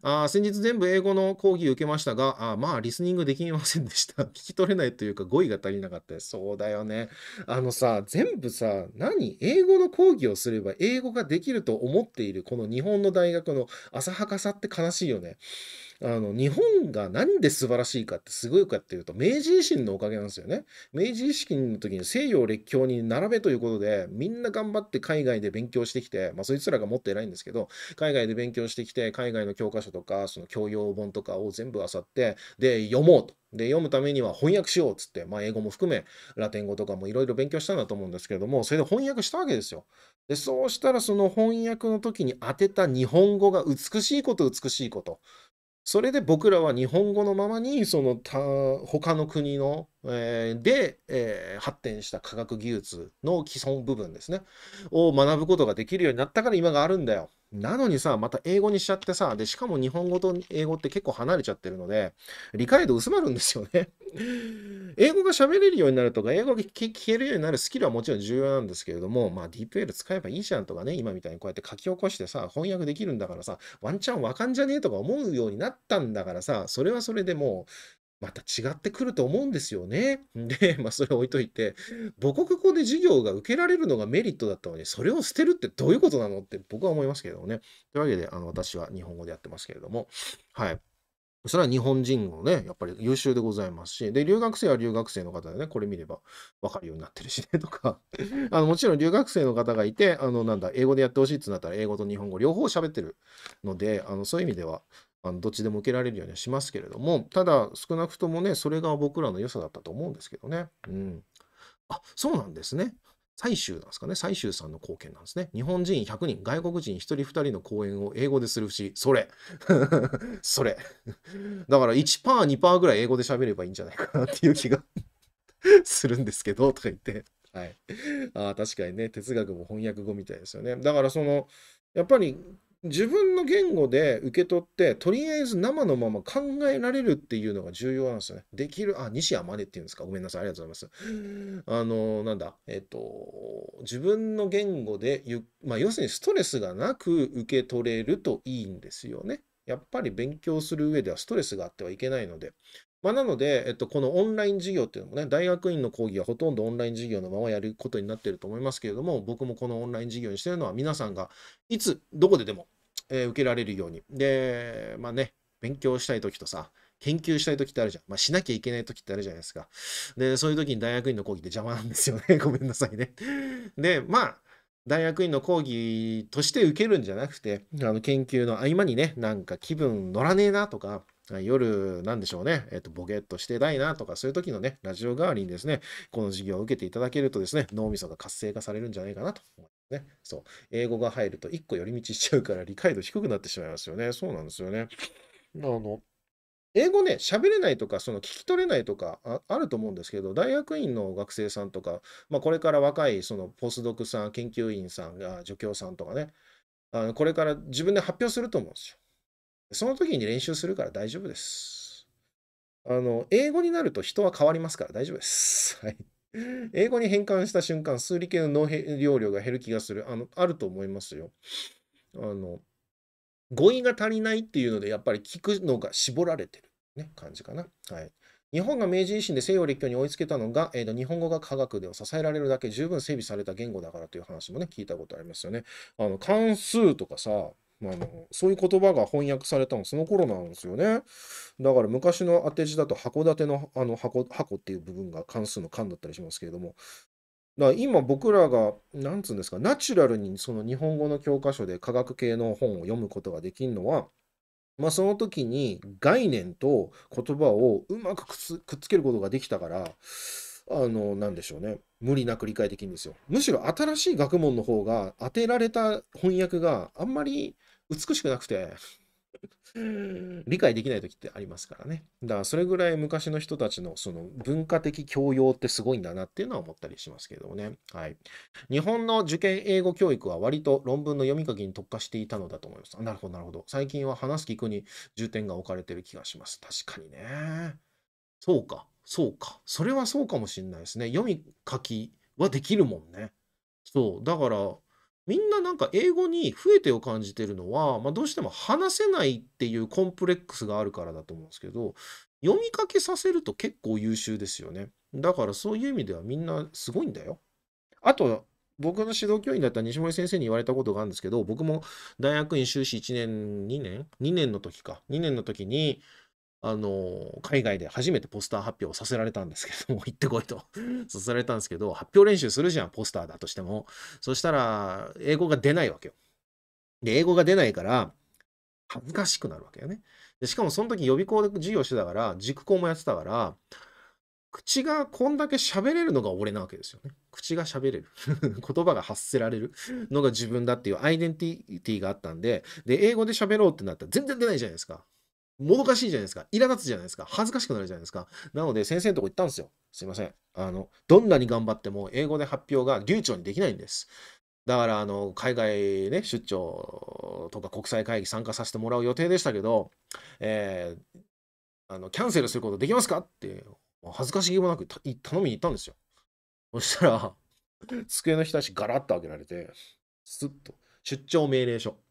A: あ先日全部英語の講義受けましたが、あまあリスニングできませんでした。聞き取れないというか語彙が足りなかったです。そうだよね。あのさ、全部さ、何英語の講義をすれば英語ができると思っているこの日本の大学の浅はかさって悲しいよね。あの日本が何で素晴らしいかってすごいかっていうと明治維新のおかげなんですよね明治維新の時に西洋列強に並べということでみんな頑張って海外で勉強してきてまあそいつらが持って偉いんですけど海外で勉強してきて海外の教科書とかその教養本とかを全部漁ってで読もうとで読むためには翻訳しようっつって、まあ、英語も含めラテン語とかもいろいろ勉強したんだと思うんですけれどもそれで翻訳したわけですよ。でそうしたらその翻訳の時に当てた日本語が美しいこと美しいことそれで僕らは日本語のままにその他他の国の、えー、で、えー、発展した科学技術の既存部分ですねを学ぶことができるようになったから今があるんだよなのにさ、また英語にしちゃってさ、で、しかも日本語と英語って結構離れちゃってるので、理解度薄まるんですよね。英語が喋れるようになるとか、英語が聞けるようになるスキルはもちろん重要なんですけれども、まあ、DeepL 使えばいいじゃんとかね、今みたいにこうやって書き起こしてさ、翻訳できるんだからさ、ワンチャンわかんじゃねえとか思うようになったんだからさ、それはそれでもう、また違ってくると思うんですよね。で、まあ、それ置いといて、母国語で授業が受けられるのがメリットだったのに、それを捨てるってどういうことなのって僕は思いますけれどもね。というわけで、あの、私は日本語でやってますけれども、はい。それは日本人のね、やっぱり優秀でございますし、で、留学生は留学生の方でね、これ見れば分かるようになってるしね、とかあの、もちろん留学生の方がいて、あの、なんだ、英語でやってほしいってなったら、英語と日本語両方喋ってるので、あの、そういう意味では、あのどっちでも受けられるようにはしますけれども、ただ少なくともね、それが僕らの良さだったと思うんですけどね。うん。あ、そうなんですね。最終なんですかね。最終さんの貢献なんですね。日本人100人、外国人1人2人の講演を英語でする節、それ。それ。だから1%、2%ぐらい英語で喋ればいいんじゃないかなっていう気が するんですけど、とか言って。はい。あ確かにね、哲学も翻訳語みたいですよね。だからその、やっぱり自分の言語で受け取って、とりあえず生のまま考えられるっていうのが重要なんですよね。できる、あ、西山でっていうんですか。ごめんなさい。ありがとうございます。あの、なんだ、えっと、自分の言語でゆ、まあ、要するにストレスがなく受け取れるといいんですよね。やっぱり勉強する上ではストレスがあってはいけないので、まあ、なので、えっと、このオンライン授業っていうのもね、大学院の講義はほとんどオンライン授業のままやることになってると思いますけれども、僕もこのオンライン授業にしてるのは、皆さんがいつ、どこででも、えー、受けられるように。で、まあね、勉強したい時とさ、研究したい時ってあるじゃん。まあ、しなきゃいけない時ってあるじゃないですか。で、そういう時に大学院の講義って邪魔なんですよね。ごめんなさいね。で、まあ、大学院の講義として受けるんじゃなくて、あの研究の合間にね、なんか気分乗らねえなとか、夜、なんでしょうね、えっと、ボケっとしてたいなとか、そういう時のね、ラジオ代わりにですね、この授業を受けていただけるとですね、脳みそが活性化されるんじゃないかなと思いますね。そう。英語が入ると一個寄り道しちゃうから理解度低くなってしまいますよね。そうなんですよね。あの、英語ね、喋れないとか、その聞き取れないとかあると思うんですけど、大学院の学生さんとか、まあ、これから若い、そのポスドクさん、研究員さんが、助教さんとかね、あのこれから自分で発表すると思うんですよ。その時に練習するから大丈夫です。あの、英語になると人は変わりますから大丈夫です。はい。英語に変換した瞬間、数理系の脳容量が減る気がする。あの、あると思いますよ。あの、語彙が足りないっていうので、やっぱり聞くのが絞られてる、ね、感じかな。はい。日本が明治維新で西洋列強に追いつけたのが、えー、と日本語が科学では支えられるだけ十分整備された言語だからという話もね、聞いたことありますよね。あの、関数とかさ、まあ、のそういう言葉が翻訳されたのその頃なんですよね。だから昔の当て字だと函館のあの箱箱っていう部分が関数の関だったりしますけれども。だから今僕らが何つうんですかナチュラルにその日本語の教科書で科学系の本を読むことができるのはまあ、その時に概念と言葉をうまくくっつけることができたから、あの、なんでしょうね。無理なく理解できるんですよ。むしろ新しい学問の方が当てられた翻訳があんまり美しくなくて理解できない時ってありますからね。だからそれぐらい昔の人たちのその文化的教養ってすごいんだなっていうのは思ったりしますけどもね。はい。日本の受験英語教育は割と論文の読み書きに特化していたのだと思います。なるほど、なるほど。最近は話す聞くに重点が置かれてる気がします。確かにね。そうか、そうか。それはそうかもしれないですね。読み書きはできるもんね。そう。だから、みんななんか英語に増えてを感じてるのは、まあ、どうしても話せないっていうコンプレックスがあるからだと思うんですけど読みかけさせると結構優秀ですよねだからそういう意味ではみんなすごいんだよあと僕の指導教員だった西森先生に言われたことがあるんですけど僕も大学院修士1年2年2年の時か2年の時にあの、海外で初めてポスター発表させられたんですけども、行ってこいとさせられたんですけど、発表練習するじゃん、ポスターだとしても。そしたら、英語が出ないわけよ。で、英語が出ないから、恥ずかしくなるわけよね。でしかもその時予備校で授業してたから、塾校もやってたから、口がこんだけ喋れるのが俺なわけですよね。口が喋れる。言葉が発せられるのが自分だっていうアイデンティティがあったんで、で、英語で喋ろうってなったら全然出ないじゃないですか。もどかしいじゃないですか。苛立つじゃないですか。恥ずかしくなるじゃないですか。なので、先生のとこ行ったんですよ。すいません。あの、どんなに頑張っても、英語で発表が流暢にできないんです。だから、あの、海外ね、出張とか国際会議参加させてもらう予定でしたけど、えー、あの、キャンセルすることできますかって、恥ずかしげもなく頼みに行ったんですよ。そしたら、机の人たちガラッと開けられて、スッと、出張命令書。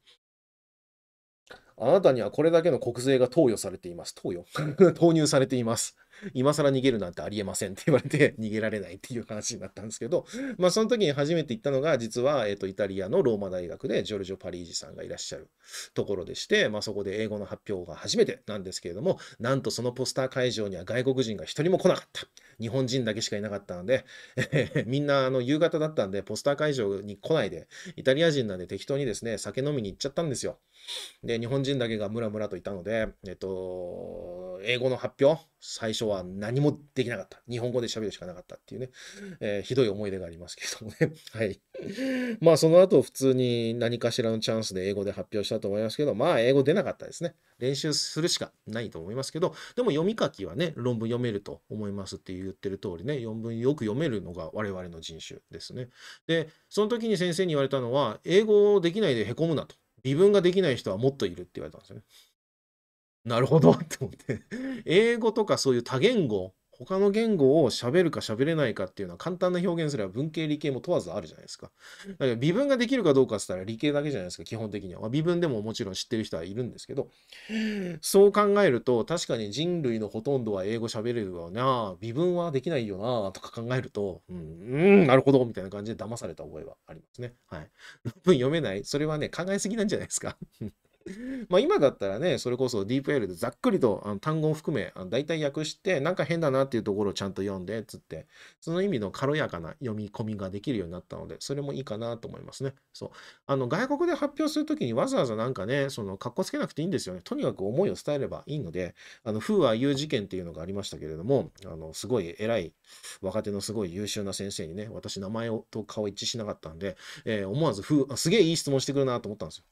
A: あなたにはこれだけの国税が投与されています。投与 投入されています。今更逃げるなんてありえませんって言われて 逃げられないっていう話になったんですけど、まあその時に初めて行ったのが実は、えっ、ー、と、イタリアのローマ大学でジョルジョ・パリージさんがいらっしゃるところでして、まあそこで英語の発表が初めてなんですけれども、なんとそのポスター会場には外国人が一人も来なかった。日本人だけしかいなかったので、え みんなあの夕方だったんでポスター会場に来ないで、イタリア人なんで適当にですね、酒飲みに行っちゃったんですよ。で、日本人だけがムラムラといたので、えっと、英語の発表、最初は何もできなかった。日本語で喋るしかなかったっていうね、えー、ひどい思い出がありますけどもね。はい。まあ、その後、普通に何かしらのチャンスで英語で発表したと思いますけど、まあ、英語出なかったですね。練習するしかないと思いますけど、でも読み書きはね、論文読めると思いますって言ってる通りね、論文よく読めるのが我々の人種ですね。で、その時に先生に言われたのは、英語できないでへこむなと。自分ができない人はもっといるって言われたんですよね。なるほどって思って。英語とかそういう多言語他の言語を喋るか喋れないかっていうのは簡単な表現すれば文系理系も問わずあるじゃないですか。だから微分ができるかどうかって言ったら理系だけじゃないですか、基本的には。まあ、微分でももちろん知ってる人はいるんですけど、そう考えると確かに人類のほとんどは英語喋れるわな、微分はできないよなとか考えると、うん、うん、なるほどみたいな感じで騙された覚えはありますね。はい。文読めないそれはね、考えすぎなんじゃないですか。まあ今だったらね、それこそ DeepL でざっくりとあの単語を含め、あ大体訳して、なんか変だなっていうところをちゃんと読んで、つって、その意味の軽やかな読み込みができるようになったので、それもいいかなと思いますね。そう。あの、外国で発表するときにわざわざなんかね、その、格好つけなくていいんですよね。とにかく思いを伝えればいいので、あの、風は言う事件っていうのがありましたけれども、あの、すごい偉い、若手のすごい優秀な先生にね、私名前と顔一致しなかったんで、えー、思わず風、すげえいい質問してくるなと思ったんですよ。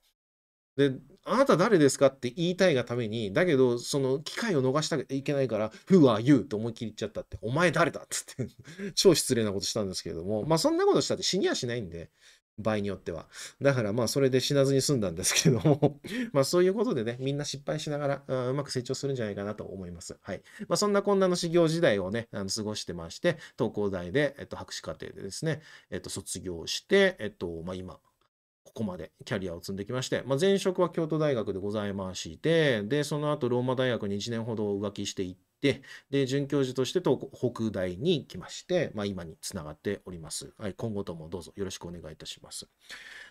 A: で、あなた誰ですかって言いたいがために、だけど、その機会を逃したらいけないから、Who are you? って思い切り言っちゃったって、お前誰だっつって 超失礼なことしたんですけれども、まあそんなことしたって死にはしないんで、場合によっては。だからまあそれで死なずに済んだんですけども まあそういうことでね、みんな失敗しながらあうまく成長するんじゃないかなと思います。はい。まあそんなこんなの修行時代をね、あの過ごしてまして、東工大で、えっと、博士課程でですね、えっと、卒業して、えっと、まあ今、ここまでキャリアを積んできまして、まあ、前職は京都大学でございまして、で、その後ローマ大学に1年ほど浮気していって、で、准教授として東北大に来まして、まあ、今につながっております。はい、今後ともどうぞよろしくお願いいたします。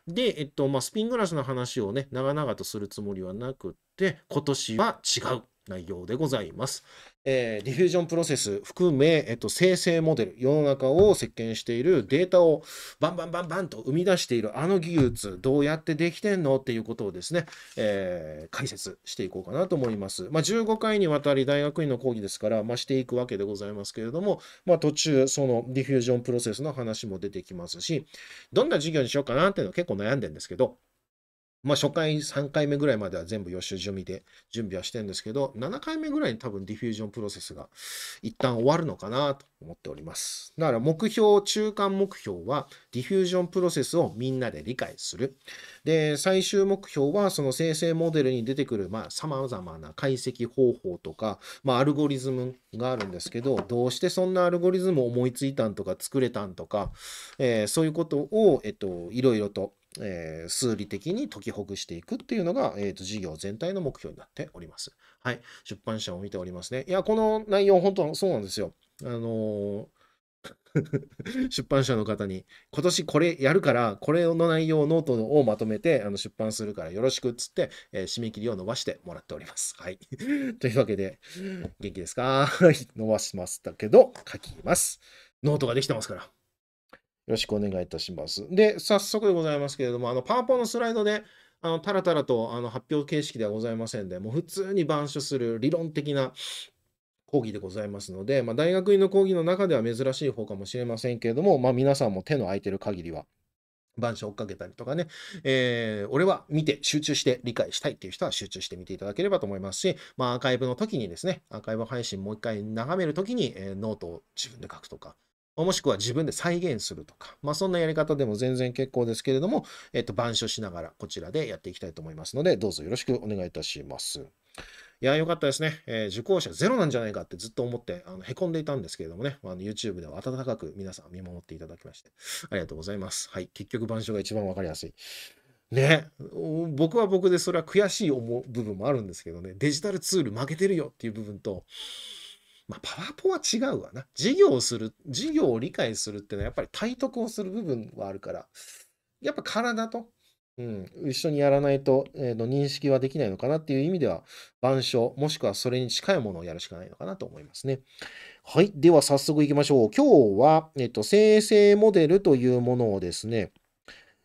A: で、えっと、まあ、スピングラスの話をね、長々とするつもりはなくて、今年は違う内容でございます。えー、ディフュージョンプロセス含め、えっと、生成モデル、世の中を席巻しているデータをバンバンバンバンと生み出しているあの技術、どうやってできてんのっていうことをですね、えー、解説していこうかなと思います。まあ、15回にわたり大学院の講義ですから、まあ、していくわけでございますけれども、まあ、途中、そのディフュージョンプロセスの話も出てきますし、どんな授業にしようかなっていうのは結構悩んでるんですけど、まあ、初回3回目ぐらいまでは全部予習済みで準備はしてるんですけど、7回目ぐらいに多分ディフュージョンプロセスが一旦終わるのかなと思っております。だから目標、中間目標はディフュージョンプロセスをみんなで理解する。で、最終目標はその生成モデルに出てくる、まあ、様々な解析方法とか、まあ、アルゴリズムがあるんですけど、どうしてそんなアルゴリズムを思いついたんとか作れたんとか、えー、そういうことを、えっと、いろいろとえー、数理的に解きほぐしていくっていうのが、えーと、事業全体の目標になっております。はい。出版社を見ておりますね。いや、この内容、本当そうなんですよ。あのー、出版社の方に、今年これやるから、これの内容、ノートをまとめてあの出版するからよろしくっつって、えー、締め切りを伸ばしてもらっております。はい。というわけで、元気ですか伸ばしましたけど、書きます。ノートができてますから。よろしくお願いいたします。で、早速でございますけれども、あの、パワポのスライドで、あの、たらたらと、あの、発表形式ではございませんで、もう普通に板書する理論的な講義でございますので、まあ、大学院の講義の中では珍しい方かもしれませんけれども、まあ、皆さんも手の空いてる限りは、板書追っかけたりとかね、えー、俺は見て集中して理解したいっていう人は集中して見ていただければと思いますし、まあ、アーカイブの時にですね、アーカイブ配信もう一回眺める時に、えー、ノートを自分で書くとか、もしくは自分で再現するとか、まあ、そんなやり方でも全然結構ですけれども、えっと、板書しながらこちらでやっていきたいと思いますので、どうぞよろしくお願いいたします。いや、よかったですね、えー、受講者ゼロなんじゃないかってずっと思って、あのへこんでいたんですけれどもね、あの YouTube では温かく皆さん見守っていただきまして、ありがとうございます。はい、結局、板書が一番わかりやすい。ね、僕は僕でそれは悔しい思う部分もあるんですけどね、デジタルツール負けてるよっていう部分と、まあ、パワポは違うわな。事業をする、事業を理解するっていうのはやっぱり体得をする部分はあるから、やっぱ体と、うん、一緒にやらないと、えー、の認識はできないのかなっていう意味では、板書、もしくはそれに近いものをやるしかないのかなと思いますね。はい。では早速行きましょう。今日は、えっと、生成モデルというものをですね、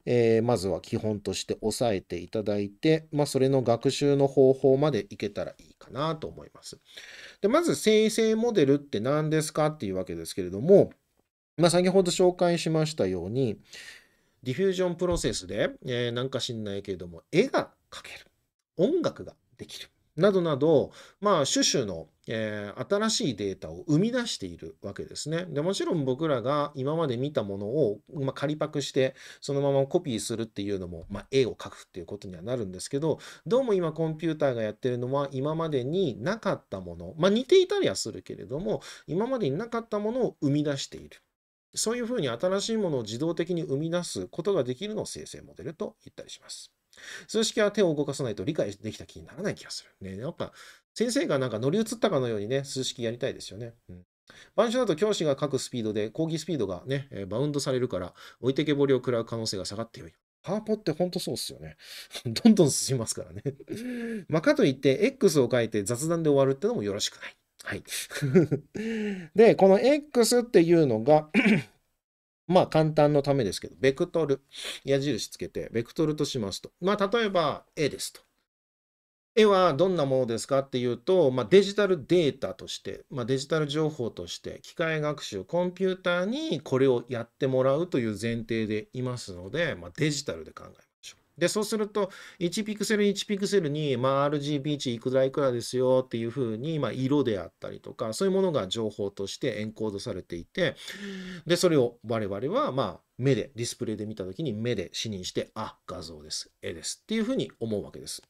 A: えー、まずは基本として押さえていただいて、まあ、それの学習の方法までいけたらいいかなと思います。でまず生成モデルって何ですかっていうわけですけれども、まあ、先ほど紹介しましたようにディフュージョンプロセスで、えー、なんか知んないけれども絵が描ける音楽ができるなどなど、まあ、種々のえー、新しいデータを生み出しているわけですね。でもちろん僕らが今まで見たものを、まあ、仮パクしてそのままコピーするっていうのも、まあ、絵を描くっていうことにはなるんですけどどうも今コンピューターがやってるのは今までになかったもの、まあ、似ていたりはするけれども今までになかったものを生み出している。そういうふうに新しいものを自動的に生み出すことができるのを生成モデルと言ったりします。数式は手を動かさないと理解できた気にならない気がする。ね、やっぱ先生がなんか乗り移ったかのようにね、数式やりたいですよね。うん板書だと教師が書くスピードで講義スピードがね、えバウンドされるから置いてけぼりを食らう可能性が下がってよい。パーポってほんとそうっすよね。どんどん進みますからね。まあ、かといって X を書いて雑談で終わるってのもよろしくない。はい。で、この X っていうのが まあ簡単のためですけど、ベクトル、矢印つけて、ベクトルとしますと。まあ例えば A ですと。絵はどんなものですかっていうと、まあ、デジタルデータとして、まあ、デジタル情報として機械学習コンピューターにこれをやってもらうという前提でいますので、まあ、デジタルで考えましょう。でそうすると1ピクセル1ピクセルに、まあ、RGB 値いくらいくらですよっていうふうに、まあ、色であったりとかそういうものが情報としてエンコードされていてでそれを我々は、まあ、目でディスプレイで見た時に目で視認してあ画像です絵ですっていうふうに思うわけです。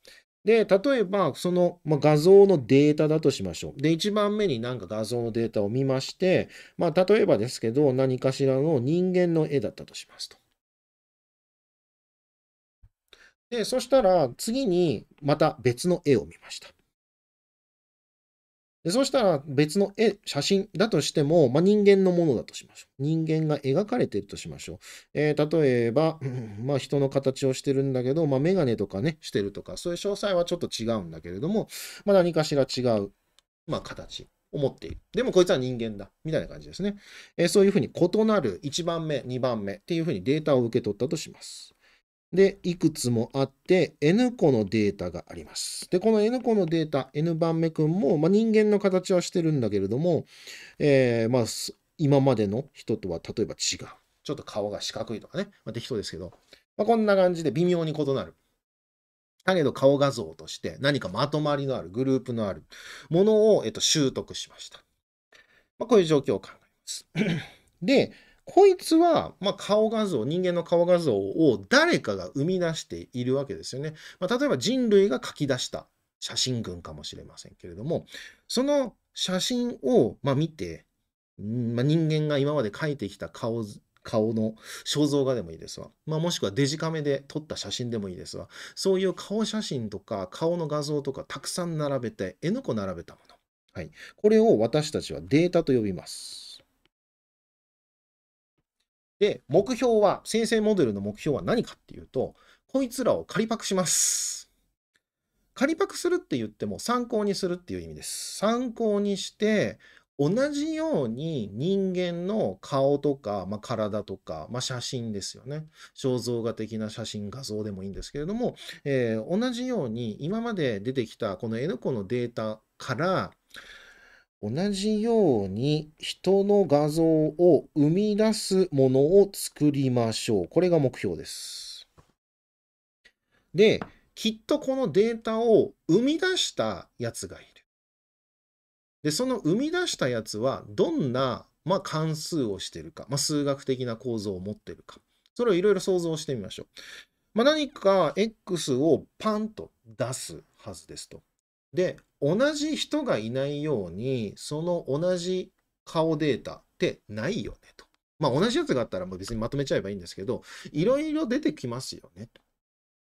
A: で、例えば、その、まあ、画像のデータだとしましょう。で、1番目になんか画像のデータを見まして、まあ、例えばですけど、何かしらの人間の絵だったとしますと。で、そしたら、次にまた別の絵を見ました。でそしたら別の絵、写真だとしても、まあ、人間のものだとしましょう。人間が描かれているとしましょう。えー、例えば、うん、まあ、人の形をしてるんだけど、まあ、メガネとかね、してるとか、そういう詳細はちょっと違うんだけれども、まあ、何かしら違う、まあ、形を持っている。でもこいつは人間だ。みたいな感じですね。えー、そういうふうに異なる1番目、2番目っていうふうにデータを受け取ったとします。で、いくつもあって、N 個のデータがあります。で、この N 個のデータ、N 番目くんも、まあ、人間の形はしてるんだけれども、えー、まあ、今までの人とは例えば違う。ちょっと顔が四角いとかね、まあ、適当ですけど、まあ、こんな感じで微妙に異なる。だけど顔画像として何かまとまりのある、グループのあるものを、えっと、習得しました。まあ、こういう状況を考えます。で、こいつは、まあ、顔画像、人間の顔画像を誰かが生み出しているわけですよね。まあ、例えば人類が書き出した写真群かもしれませんけれども、その写真を、まあ、見て、まあ、人間が今まで描いてきた顔顔の肖像画でもいいですわ。まあ、もしくはデジカメで撮った写真でもいいですわ。そういう顔写真とか顔の画像とかたくさん並べて、絵の具並べたもの。はい。これを私たちはデータと呼びます。で、目標は、生成モデルの目標は何かっていうと、こいつらを仮パクします。仮パクするって言っても参考にするっていう意味です。参考にして、同じように人間の顔とか、まあ、体とか、まあ、写真ですよね。肖像画的な写真、画像でもいいんですけれども、えー、同じように今まで出てきたこの N 個のデータから、同じように人の画像を生み出すものを作りましょう。これが目標です。で、きっとこのデータを生み出したやつがいる。で、その生み出したやつはどんな、まあ、関数をしてるか、まあ、数学的な構造を持ってるか、それをいろいろ想像してみましょう。まあ、何か X をパンと出すはずですと。で、同じ人がいないように、その同じ顔データってないよねと。まあ同じやつがあったら別にまとめちゃえばいいんですけど、いろいろ出てきますよねと。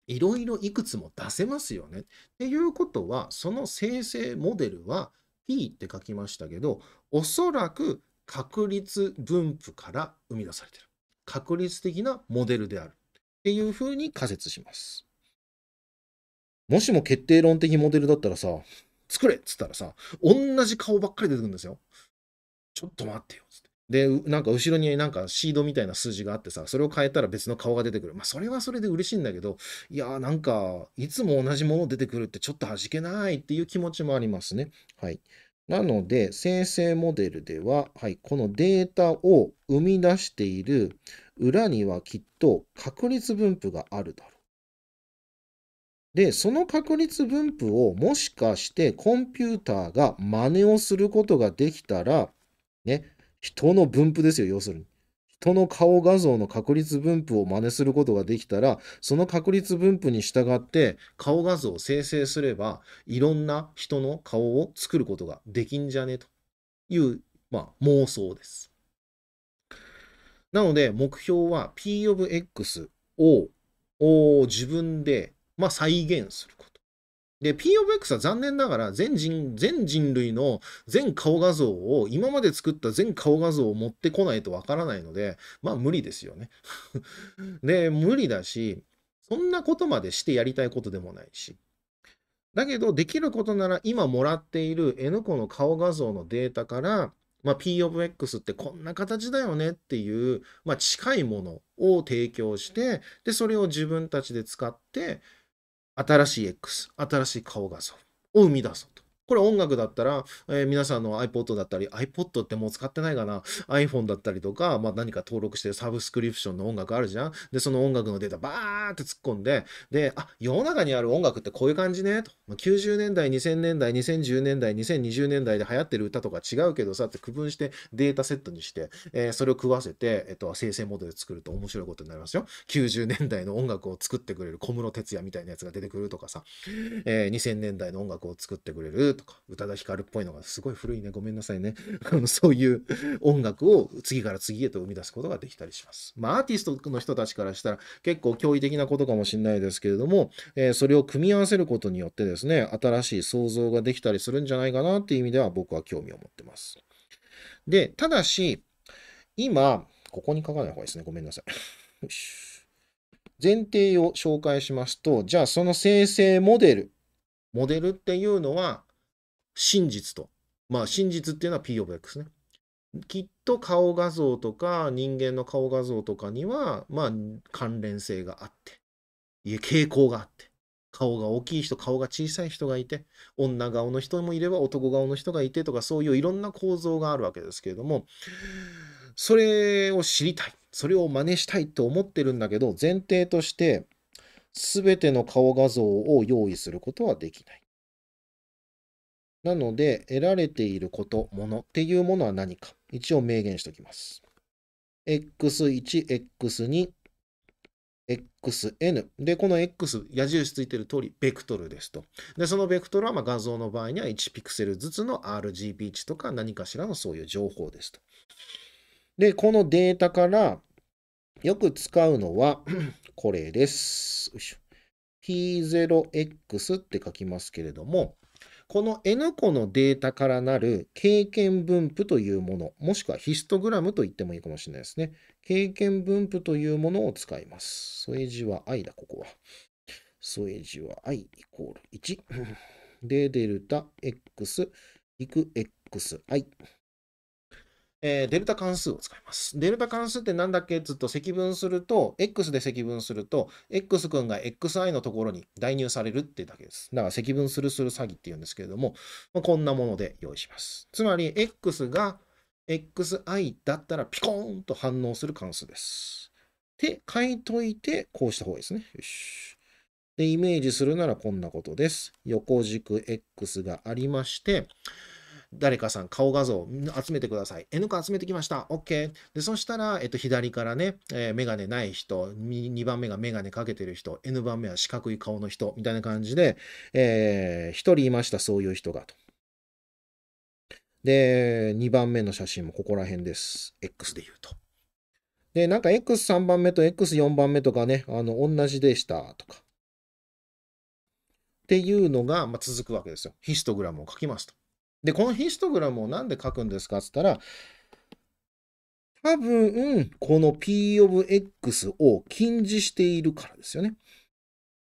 A: いろいろいくつも出せますよね。っていうことは、その生成モデルは P って書きましたけど、おそらく確率分布から生み出されてる。確率的なモデルである。っていうふうに仮説します。もしも決定論的モデルだったらさ、作れっつったらさ、同じ顔ばっかり出てくるんですよ。ちょっと待ってよ、つって。で、なんか後ろになんかシードみたいな数字があってさ、それを変えたら別の顔が出てくる。まあ、それはそれで嬉しいんだけど、いやーなんか、いつも同じもの出てくるってちょっと弾けないっていう気持ちもありますね。はい。なので、生成モデルでは、はい、このデータを生み出している裏にはきっと確率分布があるだろう。で、その確率分布をもしかしてコンピューターが真似をすることができたら、ね、人の分布ですよ、要するに。人の顔画像の確率分布を真似することができたら、その確率分布に従って顔画像を生成すれば、いろんな人の顔を作ることができんじゃねという、まあ、妄想です。なので、目標は P of X を自分でまあ、再現すること。で、P of X は残念ながら全人、全人類の全顔画像を、今まで作った全顔画像を持ってこないとわからないので、まあ無理ですよね。で、無理だし、そんなことまでしてやりたいことでもないし。だけど、できることなら今もらっている N 個の顔画像のデータから、まあ、P of X ってこんな形だよねっていう、まあ、近いものを提供して、で、それを自分たちで使って、新しい X、新しい顔画像を生み出そう。これ音楽だったら、えー、皆さんの iPod だったり、iPod ってもう使ってないかな、iPhone だったりとか、まあ、何か登録してるサブスクリプションの音楽あるじゃん。で、その音楽のデータバーって突っ込んで、で、あ、世の中にある音楽ってこういう感じね、と。90年代、2000年代、2010年代、2020年代で流行ってる歌とか違うけどさって区分してデータセットにして、えー、それを食わせて、えっと、生成モデル作ると面白いことになりますよ。90年代の音楽を作ってくれる小室哲哉みたいなやつが出てくるとかさ、えー、2000年代の音楽を作ってくれるとか、宇多田ヒカルっぽいのがすごい古いね。ごめんなさいね。あの、そういう音楽を次から次へと生み出すことができたりします。まあ、アーティストの人たちからしたら結構驚異的なことかもしれないですけれども、えー、それを組み合わせることによってですね、新しい想像ができたりするんじゃないかなっていう意味では僕は興味を持ってます。で、ただし、今、ここに書かない方がいいですね。ごめんなさい。よし。前提を紹介しますと、じゃあその生成モデル。モデルっていうのは、真実と。まあ真実っていうのは P o X ね。きっと顔画像とか人間の顔画像とかにはまあ関連性があっていえ傾向があって顔が大きい人顔が小さい人がいて女顔の人もいれば男顔の人がいてとかそういういろんな構造があるわけですけれどもそれを知りたいそれを真似したいと思ってるんだけど前提として全ての顔画像を用意することはできない。なので、得られていること、ものっていうものは何か、一応明言しておきます。x1、x2、xn。で、この x、矢印ついてる通り、ベクトルですと。で、そのベクトルはま画像の場合には1ピクセルずつの RGB 値とか何かしらのそういう情報ですと。で、このデータからよく使うのはこれです。p0x って書きますけれども、この N 個のデータからなる経験分布というもの、もしくはヒストグラムと言ってもいいかもしれないですね。経験分布というものを使います。添え字は i だ、ここは。添え字は i イコール1。で、デルタ x いく xi。えー、デルタ関数を使います。デルタ関数って何だっけずっと積分すると、x で積分すると、x 君が xi のところに代入されるってだけです。だから積分するする詐欺っていうんですけれども、まあ、こんなもので用意します。つまり、x が xi だったらピコーンと反応する関数です。って書いといて、こうした方がいいですね。よし。で、イメージするならこんなことです。横軸 x がありまして、誰かさん顔画像集めてください。N 個集めてきました。OK。で、そしたら、えっと、左からね、えメガネない人、2番目がメガネかけてる人、N 番目は四角い顔の人、みたいな感じで、えー、1人いました、そういう人がと。で、2番目の写真もここら辺です。X で言うと。で、なんか X3 番目と X4 番目とかね、あの、同じでしたとか。っていうのが、まあ、続くわけですよ。ヒストグラムを書きますと。で、このヒストグラムを何で書くんですかっつったら、多分、この P of X を禁じしているからですよね。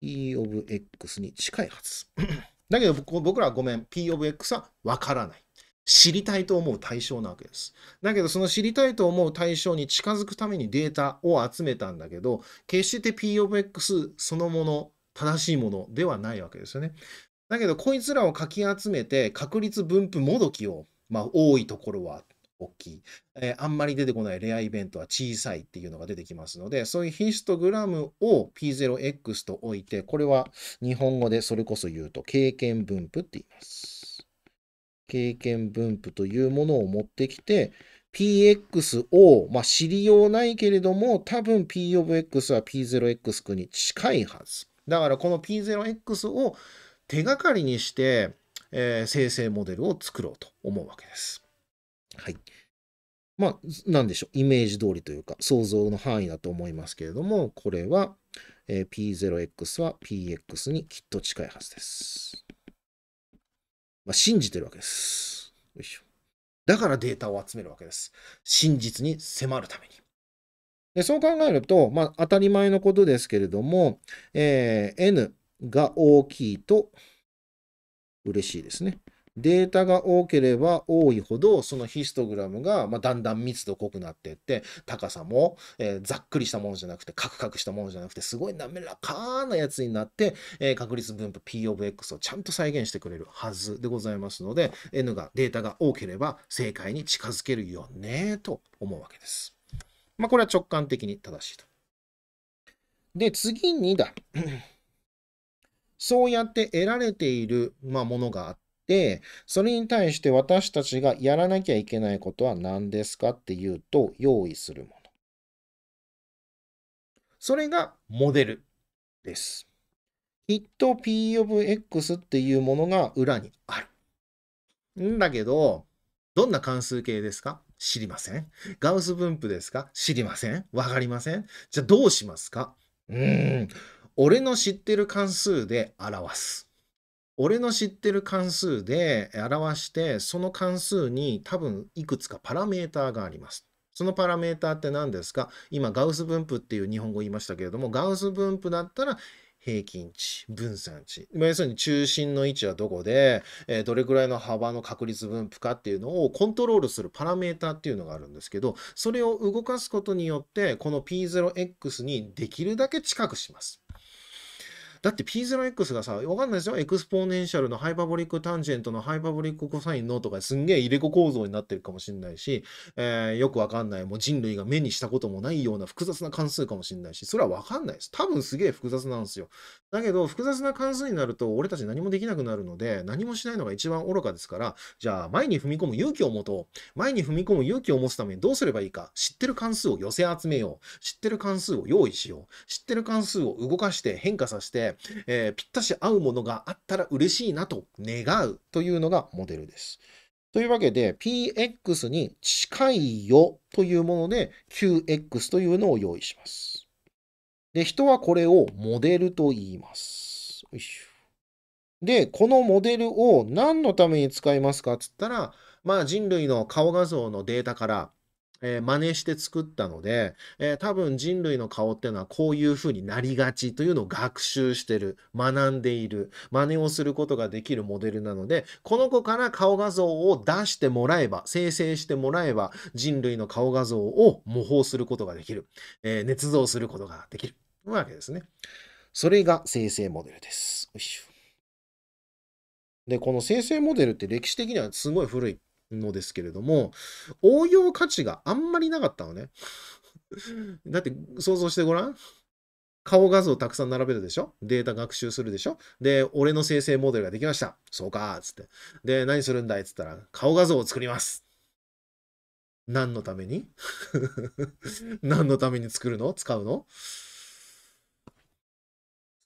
A: P of X に近いはず。だけど僕らはごめん、P of X はわからない。知りたいと思う対象なわけです。だけどその知りたいと思う対象に近づくためにデータを集めたんだけど、決して P of X そのもの、正しいものではないわけですよね。だけどこいつらをかき集めて確率分布もどきを、まあ、多いところは大きい、えー、あんまり出てこないレアイベントは小さいっていうのが出てきますので、そういうヒストグラムを P0X と置いて、これは日本語でそれこそ言うと経験分布って言います。経験分布というものを持ってきて、PX を、まあ、知りようないけれども、多分 P of X は P0X に近いはず。だからこの P0X を手がかりにして、えー、生成モデルを作ろうと思うわけです。はい。まあ、なんでしょう。イメージ通りというか、想像の範囲だと思いますけれども、これは、えー、P0X は PX にきっと近いはずです。まあ、信じてるわけです。よいしょ。だからデータを集めるわけです。真実に迫るために。でそう考えると、まあ、当たり前のことですけれども、えー、N が大きいと嬉しいですね。データが多ければ多いほどそのヒストグラムが、まだんだん密度濃くなっていって高さも、えざっくりしたものじゃなくてカクカクしたものじゃなくてすごい滑らかなやつになって、え確率分布 P of X をちゃんと再現してくれるはずでございますので N がデータが多ければ正解に近づけるよねと思うわけです。まあ、これは直感的に正しいと。で次にだそうやって得られている、まあ、ものがあって、それに対して私たちがやらなきゃいけないことは何ですかっていうと、用意するもの。それがモデルです。きっと P of X っていうものが裏にある。んだけど、どんな関数形ですか知りません。ガウス分布ですか知りません。わかりません。じゃあどうしますかうーん。俺の知ってる関数で表す。俺の知ってる関数で表して、その関数に多分いくつかパラメーターがあります。そのパラメーターって何ですか今、ガウス分布っていう日本語言いましたけれども、ガウス分布だったら、平均値、分散値。要するに中心の位置はどこで、えどれくらいの幅の確率分布かっていうのをコントロールするパラメーターっていうのがあるんですけど、それを動かすことによって、この P0X にできるだけ近くします。だって P0x がさ、わかんないですよ。エクスポーネンシャルのハイパボリックタンジェントのハイパボリックコサインのとかすんげえ入れ子構造になってるかもしんないし、えー、よくわかんない。もう人類が目にしたこともないような複雑な関数かもしんないし、それはわかんないです。多分すげえ複雑なんですよ。だけど、複雑な関数になると俺たち何もできなくなるので、何もしないのが一番愚かですから、じゃあ前に踏み込む勇気を持とう。前に踏み込む勇気を持つためにどうすればいいか。知ってる関数を寄せ集めよう。知ってる関数を用意しよう。知ってる関数を動かして変化させて、えー、ぴったし合うものがあったら嬉しいなと願うというのがモデルです。というわけで px に近いよというもので qx というのを用意します。で、人はこれをモデルと言います。で、このモデルを何のために使いますかっつったら、まあ人類の顔画像のデータからえー、真似して作ったので、えー、多分人類の顔っていうのはこういう風になりがちというのを学習してる、学んでいる、真似をすることができるモデルなので、この子から顔画像を出してもらえば、生成してもらえば、人類の顔画像を模倣することができる、えー、捏造することができる。わけですね。それが生成モデルです。で、この生成モデルって歴史的にはすごい古い。のですけれども、応用価値があんまりなかったのね。だって想像してごらん。顔画像たくさん並べるでしょデータ学習するでしょで、俺の生成モデルができました。そうか、つって。で、何するんだいつったら、顔画像を作ります。何のために 何のために作るの使うの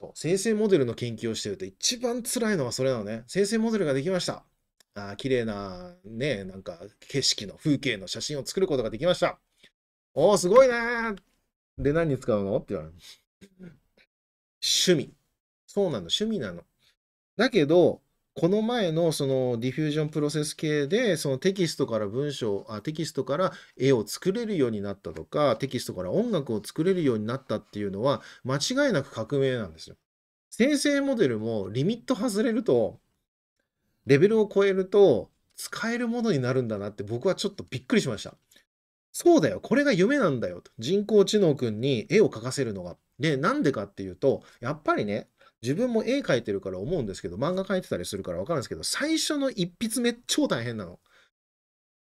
A: そう生成モデルの研究をしてると一番辛いのはそれなのね。生成モデルができました。あ綺麗な、ね、なんか景色の風景の写真を作ることができました。おお、すごいねで、何に使うのって言われる。趣味。そうなの、趣味なの。だけど、この前のそのディフュージョンプロセス系で、そのテキストから文章、あテキストから絵を作れるようになったとか、テキストから音楽を作れるようになったっていうのは、間違いなく革命なんですよ。生成モデルもリミット外れると、レベルを超えると使えるものになるんだなって僕はちょっとびっくりしました。そうだよ、これが夢なんだよと。人工知能くんに絵を描かせるのが。で、なんでかっていうと、やっぱりね、自分も絵描いてるから思うんですけど、漫画描いてたりするから分かるんですけど、最初の一筆目超大変なの。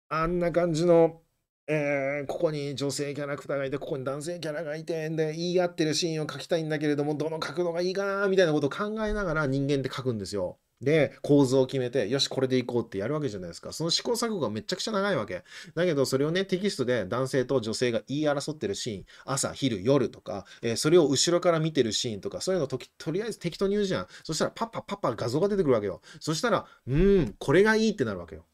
A: あんな感じの、えー、ここに女性キャラクターがいて、ここに男性キャラがいて、で、言い合ってるシーンを描きたいんだけれども、どの角度がいいかな、みたいなことを考えながら人間って描くんですよ。で構図を決めてよしこれでいこうってやるわけじゃないですかその試行錯誤がめちゃくちゃ長いわけだけどそれをねテキストで男性と女性が言い争ってるシーン朝昼夜とか、えー、それを後ろから見てるシーンとかそういうのととりあえず適当に言うじゃんそしたらパッパパッパ画像が出てくるわけよそしたらうんこれがいいってなるわけよ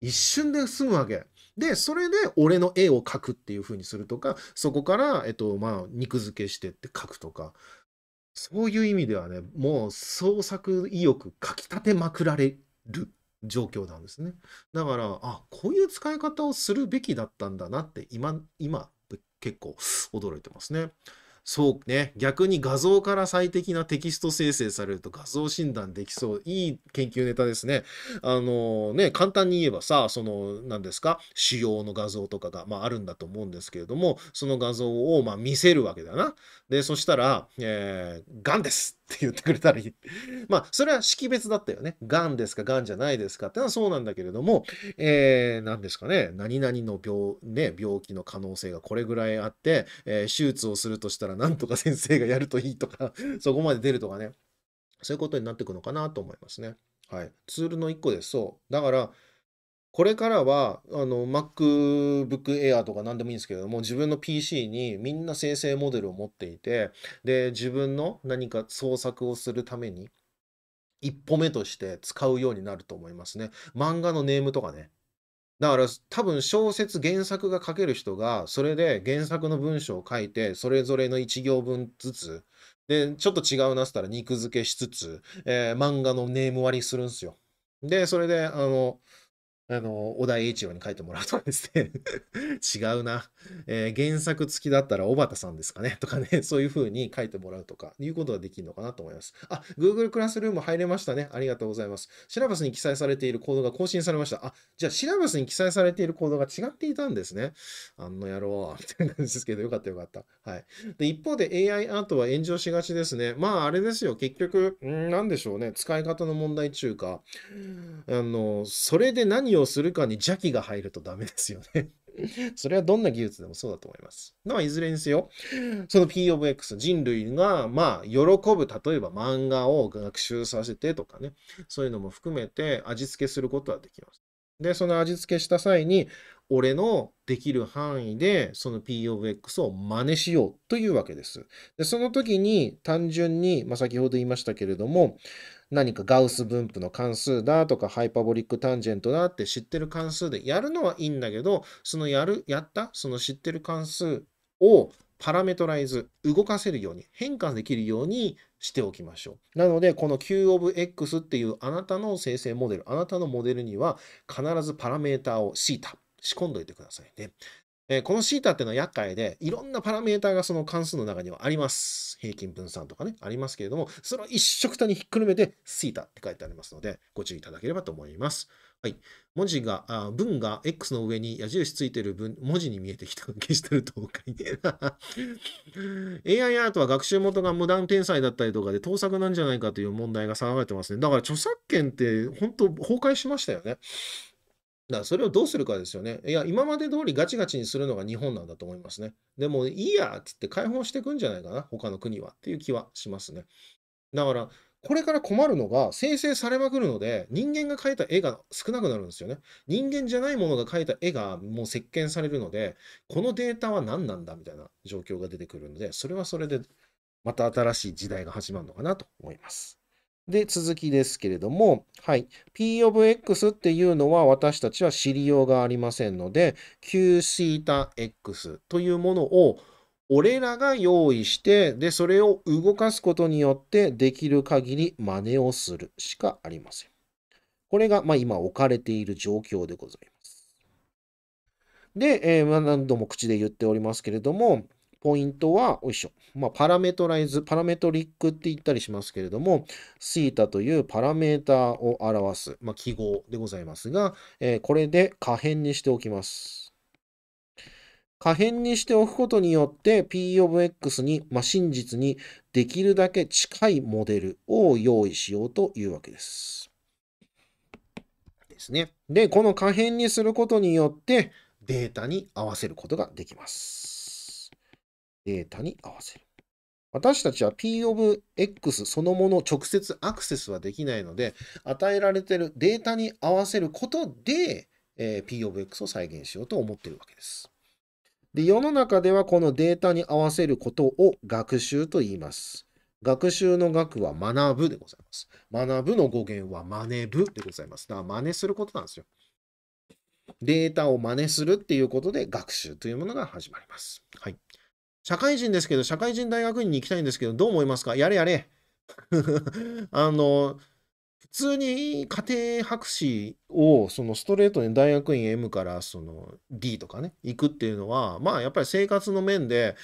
A: 一瞬で済むわけでそれで俺の絵を描くっていう風にするとかそこから、えっとまあ、肉付けしてって描くとかそういう意味ではね、もう創作意欲かきたてまくられる状況なんですね。だから、あ、こういう使い方をするべきだったんだなって今、今、結構驚いてますね。そうね、逆に画像から最適なテキスト生成されると画像診断できそう。いい研究ネタですね。あのね、簡単に言えばさ、その、何ですか、主要の画像とかが、まあ、あるんだと思うんですけれども、その画像を、まあ、見せるわけだな。で、そしたら、えー、ガンですって言ってくれたい。まあ、それは識別だったよね。がんですか、がんじゃないですかってのはそうなんだけれども、えー、何ですかね、何々の病、ね、病気の可能性がこれぐらいあって、えー、手術をするとしたら、なんとか先生がやるといいとか そこまで出るとかね、そういうことになってくのかなと思いますね。はい。ツールの1個です。そう。だから、これからは、あの、MacBook Air とか何でもいいんですけれども、自分の PC にみんな生成モデルを持っていて、で、自分の何か創作をするために、一歩目として使うようになると思いますね。漫画のネームとかね。だから多分小説原作が書ける人がそれで原作の文章を書いてそれぞれの1行分ずつでちょっと違うなったら肉付けしつつ、えー、漫画のネーム割りするんですよ。でそれであのあの、小田栄一郎に書いてもらうとですね 違うな。えー、原作付きだったら小畑さんですかね とかね、そういう風に書いてもらうとか、いうことができるのかなと思います。あ、Google クラスルーム入れましたね。ありがとうございます。シラバスに記載されているコードが更新されました。あ、じゃあシラバスに記載されているコードが違っていたんですね。あの野郎、みたいな感じですけど、よかったよかった。はい。で、一方で AI アートは炎上しがちですね。まあ、あれですよ。結局、何でしょうね。使い方の問題中か。あの、それで何をするかに邪気が入るとダメですよねそれはどんな技術でもそうだと思います。まあ、いずれにせよ、その P of X、人類が、まあ、喜ぶ、例えば漫画を学習させてとかね、そういうのも含めて味付けすることはできます。で、その味付けした際に、俺のできる範囲で、その P of X を真似しようというわけです。で、その時に単純に、まあ、先ほど言いましたけれども、何かガウス分布の関数だとかハイパボリックタンジェントだって知ってる関数でやるのはいいんだけどそのやるやったその知ってる関数をパラメトライズ動かせるように変換できるようにしておきましょうなのでこの Q of X っていうあなたの生成モデルあなたのモデルには必ずパラメーターを θ 仕込んどいてくださいね。えー、このシータっていうのは厄介で、いろんなパラメーターがその関数の中にはあります。平均分散とかね、ありますけれども、それを一色たにひっくるめて、シータって書いてありますので、ご注意いただければと思います。はい。文字が、あ文が X の上に矢印ついてる文、文字に見えてきた消してるとか AI アートは学習元が無断転載だったりとかで盗作なんじゃないかという問題が騒がれてますね。だから著作権って本当崩壊しましたよね。だからそれをどうするかですよね。いや、今まで通りガチガチにするのが日本なんだと思いますね。でも、いいやって言って解放していくんじゃないかな、他の国はっていう気はしますね。だから、これから困るのが、生成されまくるので、人間が描いた絵が少なくなるんですよね。人間じゃないものが描いた絵がもう石鹸されるので、このデータは何なんだみたいな状況が出てくるので、それはそれで、また新しい時代が始まるのかなと思います。で、続きですけれども、はい。P of X っていうのは私たちは知りようがありませんので、QθX というものを俺らが用意して、で、それを動かすことによってできる限り真似をするしかありません。これが、ま今置かれている状況でございます。で、えー、何度も口で言っておりますけれども、ポイントは、おいしょ。まあ、パラメトライズ、パラメトリックって言ったりしますけれども、θ というパラメータを表す、まあ、記号でございますが、えー、これで可変にしておきます。可変にしておくことによって P of X に、まあ、真実にできるだけ近いモデルを用意しようというわけです。ですね。で、この可変にすることによってデータに合わせることができます。データに合わせる。私たちは P of X そのものを直接アクセスはできないので、与えられているデータに合わせることで、えー、P of X を再現しようと思っているわけです。で、世の中ではこのデータに合わせることを学習と言います。学習の学は学ぶでございます。学ぶの語源は真似ぶでございます。だから真似することなんですよ。データを真似するっていうことで学習というものが始まります。はい。社会人ですけど、社会人大学院に行きたいんですけど、どう思いますかやれやれ。あの、普通に家庭博士をそのストレートに大学院 M からその D とかね、行くっていうのは、まあやっぱり生活の面で、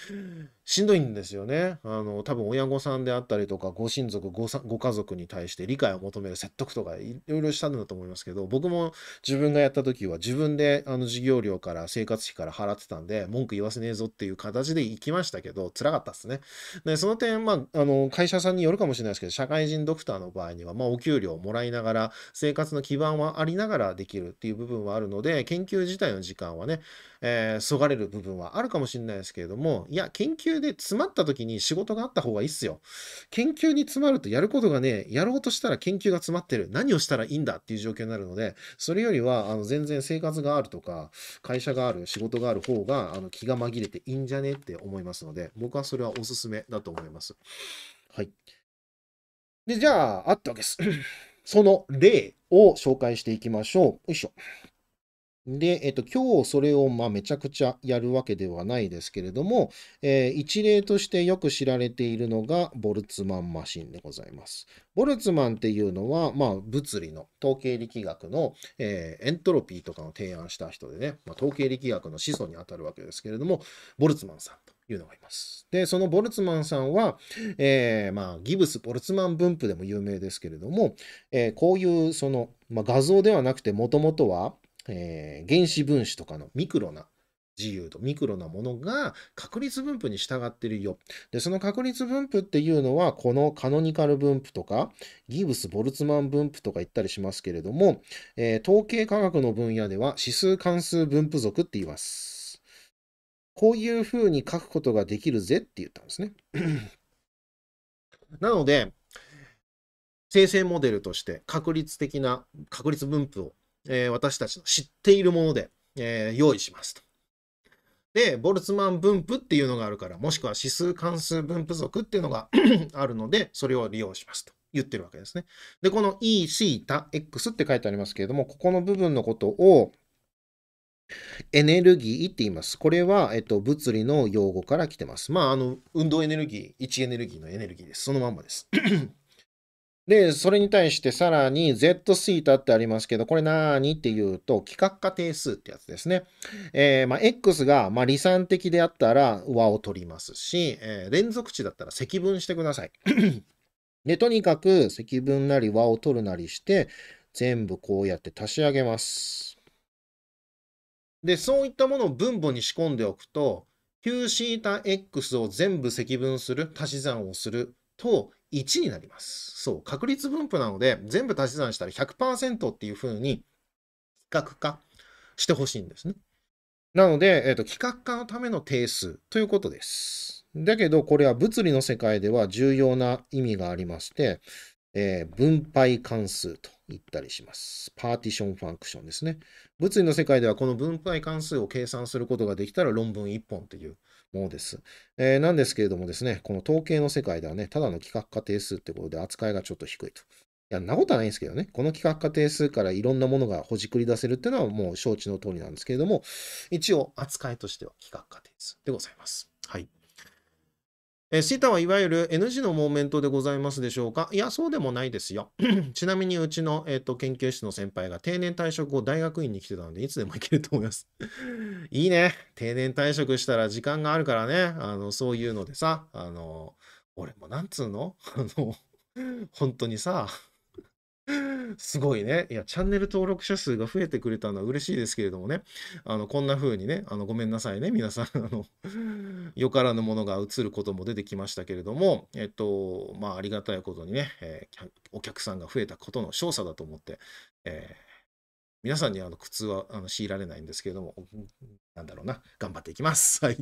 A: しんどいんですよね。あの、多分親御さんであったりとか、ご親族、ごご家族に対して理解を求める説得とかいろいろしたんだと思いますけど、僕も自分がやった時は自分であの事業料から生活費から払ってたんで、文句言わせねえぞっていう形で行きましたけど、辛かったっすね。で、その点、まあ、あの、会社さんによるかもしれないですけど、社会人ドクターの場合には、まあ、お給料をもらいながら、生活の基盤はありながらできるっていう部分はあるので、研究自体の時間はね、えー、そがれる部分はあるかもしれないですけれども、いや、研究究で詰まった時に仕事があった方がいいっすよ。研究に詰まるとやることがね、やろうとしたら研究が詰まってる。何をしたらいいんだっていう状況になるので、それよりは、あの、全然生活があるとか、会社がある、仕事がある方が、あの、気が紛れていいんじゃねって思いますので、僕はそれはおすすめだと思います。はい。で、じゃあ、あったわけです。その例を紹介していきましょう。よいしょ。で、えっと、今日それを、まあ、めちゃくちゃやるわけではないですけれども、えー、一例としてよく知られているのが、ボルツマンマシンでございます。ボルツマンっていうのは、まあ、物理の統計力学の、えー、エントロピーとかの提案した人でね、まあ、統計力学の始祖にあたるわけですけれども、ボルツマンさんというのがいます。で、そのボルツマンさんは、えー、まあ、ギブス・ボルツマン分布でも有名ですけれども、えこういう、その、まあ、画像ではなくて、もともとは、えー、原子分子とかのミクロな自由度、ミクロなものが確率分布に従ってるよ。で、その確率分布っていうのは、このカノニカル分布とか、ギブス・ボルツマン分布とか言ったりしますけれども、えー、統計科学の分野では指数関数分布属って言います。こういうふうに書くことができるぜって言ったんですね。なので、生成モデルとして確率的な確率分布をえー、私たちの知っているもので、えー、用意しますと。で、ボルツマン分布っていうのがあるから、もしくは指数関数分布属っていうのが あるので、それを利用しますと言ってるわけですね。で、この Eθx って書いてありますけれども、ここの部分のことをエネルギーって言います。これは、えっと、物理の用語から来てます。まあ、あの、運動エネルギー、位置エネルギーのエネルギーです。そのまんまです。で、それに対してさらに Z スイータってありますけど、これ何っていうと、規格化定数ってやつですね。えー、まあ、X が、まあ、理算的であったら和を取りますし、えー、連続値だったら積分してください。で、とにかく積分なり和を取るなりして、全部こうやって足し上げます。で、そういったものを分母に仕込んでおくと、9θx を全部積分する、足し算をすると、1になります。そう、確率分布なので、全部足し算したら100%っていうふうに、企画化してほしいんですね。なので、えーと、企画化のための定数ということです。だけど、これは物理の世界では重要な意味がありまして、えー、分配関数と言ったりします。パーティションファンクションですね。物理の世界ではこの分配関数を計算することができたら論文1本というものです。えー、なんですけれどもですね、この統計の世界ではね、ただの企画化定数ってことで扱いがちょっと低いと。いや、んなことはないんですけどね。この企画化定数からいろんなものがほじくり出せるっていうのはもう承知の通りなんですけれども、一応扱いとしては企画化定数でございます。はい。えー、シタはいわゆる N g のモーメントでございますでしょうかいや、そうでもないですよ。ちなみにうちの、えーと、と研究室の先輩が定年退職後大学院に来てたので、いつでも行けると思います。いいね。定年退職したら時間があるからね。あの、そういうのでさ、あの、俺もなんつうの あの、本当にさ、すごいね。いや、チャンネル登録者数が増えてくれたのは嬉しいですけれどもね。あの、こんな風にね、あの、ごめんなさいね、皆さん。あの、よからぬものが映ることも出てきましたけれども、えっと、まあ、ありがたいことにね、えー、お客さんが増えたことの少佐だと思って、えー、皆さんにあの苦痛はあの強いられないんですけれども、なんだろうな、頑張っていきます。はい。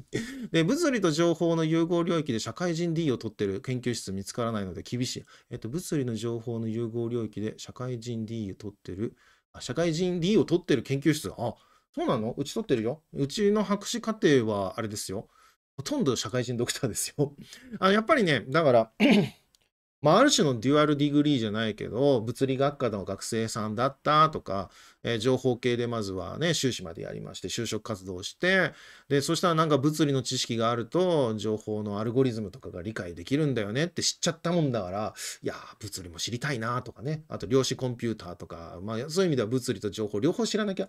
A: で、物理と情報の融合領域で社会人 D を取ってる研究室見つからないので厳しい。えっと、物理の情報の融合領域で社会人 D を取ってる、あ、社会人 D を取ってる研究室。あ、そうなのうち取ってるよ。うちの博士課程はあれですよ。ほとんど社会人ドクターですよ。あ、やっぱりね、だからまあ、ある種のデュアルディグリーじゃないけど、物理学科の学生さんだったとか、えー、情報系でまずはね、修士までやりまして、就職活動をして、で、そしたらなんか物理の知識があると、情報のアルゴリズムとかが理解できるんだよねって知っちゃったもんだから、いや物理も知りたいなとかね、あと量子コンピューターとか、まあ、そういう意味では物理と情報両方知らなきゃ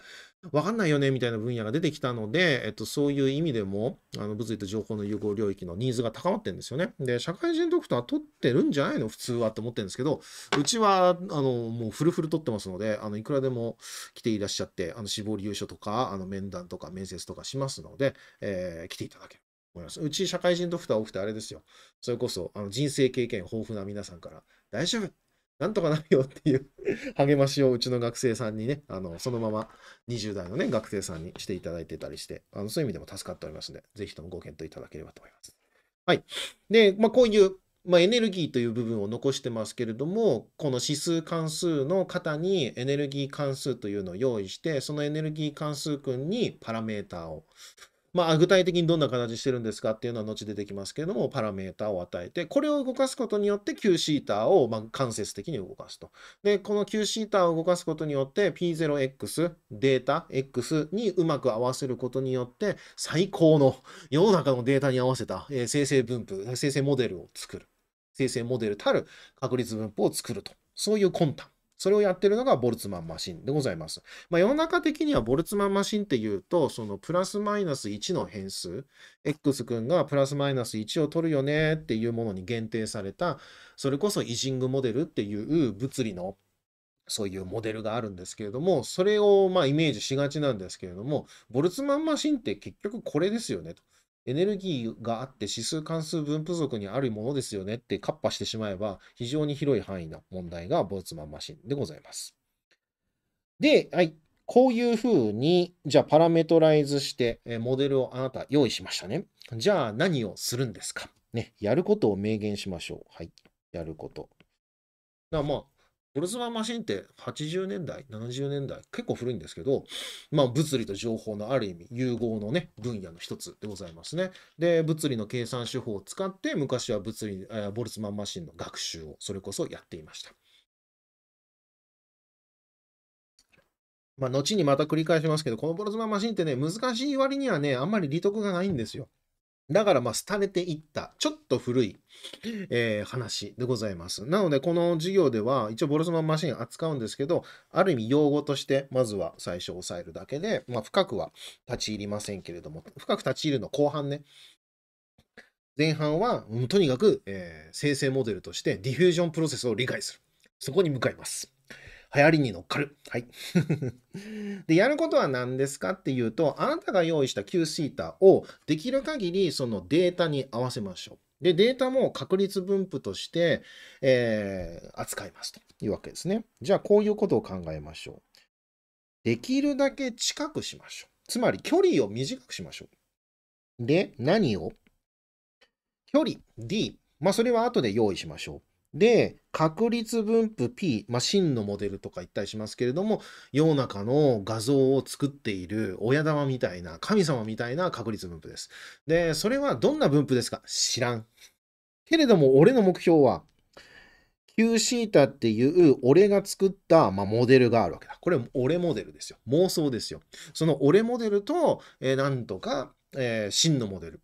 A: わかんないよねみたいな分野が出てきたので、えっと、そういう意味でも、あの物理と情報の融合領域のニーズが高まってるんですよね。で、社会人ドクター取ってるんじゃないの普通はって思ってるんですけど、うちは、あの、もうフルフル取ってますので、あの、いくらでも、来ていらっしゃって、あの、志望理由書とか、あの、面談とか面接とかしますので、えー、来ていただける。思います。うち社会人ドクター多くてあれですよ。それこそ、あの人生経験豊富な皆さんから、大丈夫なんとかなるよっていう 励ましをうちの学生さんにね、あの、そのまま20代のね、学生さんにしていただいてたりして、あの、そういう意味でも助かっておりますので、ぜひともご検討いただければと思います。はい。で、まあ、こういうまあ、エネルギーという部分を残してますけれどもこの指数関数の型にエネルギー関数というのを用意してそのエネルギー関数群にパラメータをまあ具体的にどんな形してるんですかっていうのは後出てきますけれどもパラメータを与えてこれを動かすことによって Qθ をま間接的に動かすとでこの Qθ を動かすことによって P0x データ X にうまく合わせることによって最高の世の中のデータに合わせた生成分布生成モデルを作る生成モデルたる確率分布を作ると。そういう魂胆。それをやってるのがボルツマンマシンでございます。まあ、世の中的にはボルツマンマシンっていうと、そのプラスマイナス1の変数、X 君がプラスマイナス1を取るよねっていうものに限定された、それこそイジングモデルっていう物理のそういうモデルがあるんですけれども、それをまイメージしがちなんですけれども、ボルツマンマシンって結局これですよねと。エネルギーがあって指数関数分布属にあるものですよねってカッパしてしまえば非常に広い範囲の問題がボルツマンマシンでございます。で、はい、こういうふうにじゃあパラメトライズしてモデルをあなた用意しましたね。じゃあ何をするんですかね、やることを明言しましょう。はい、やること。だまあ、ボルズマンマシンって80年代、70年代、結構古いんですけど、まあ、物理と情報のある意味、融合のね、分野の一つでございますね。で、物理の計算手法を使って、昔は物理、えー、ボルツマンマシンの学習を、それこそやっていました。まあ、後にまた繰り返しますけど、このボルツマンマシンってね、難しい割にはね、あんまり利得がないんですよ。だからまあ廃れていった、ちょっと古い、えー、話でございます。なので、この授業では、一応ボルスマンマシン扱うんですけど、ある意味用語として、まずは最初押さえるだけで、まあ、深くは立ち入りませんけれども、深く立ち入るの後半ね。前半は、とにかく、えー、生成モデルとしてディフュージョンプロセスを理解する。そこに向かいます。流行りに乗っかる。はい。で、やることは何ですかっていうと、あなたが用意した Q シータをできる限りそのデータに合わせましょう。で、データも確率分布として、えー、扱いますというわけですね。じゃあ、こういうことを考えましょう。できるだけ近くしましょう。つまり、距離を短くしましょう。で、何を距離 D。まあ、それは後で用意しましょう。で、確率分布 P、まあ、真のモデルとか言ったりしますけれども、世の中の画像を作っている親玉みたいな、神様みたいな確率分布です。で、それはどんな分布ですか知らん。けれども、俺の目標は、Qθ っていう俺が作った、まあ、モデルがあるわけだ。これ、俺モデルですよ。妄想ですよ。その俺モデルと、えー、なんとか、えー、真のモデル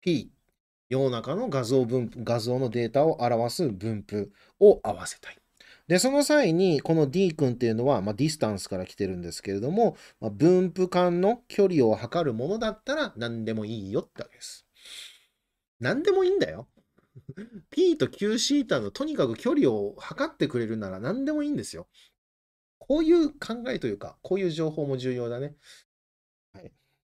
A: P 世の中の画像分画像のデータを表す分布を合わせたい。で、その際に、この D 君っていうのは、まあ、ディスタンスから来てるんですけれども、まあ、分布間の距離を測るものだったら何でもいいよってわけです。何でもいいんだよ。P と Qθ のとにかく距離を測ってくれるなら何でもいいんですよ。こういう考えというか、こういう情報も重要だね。はい。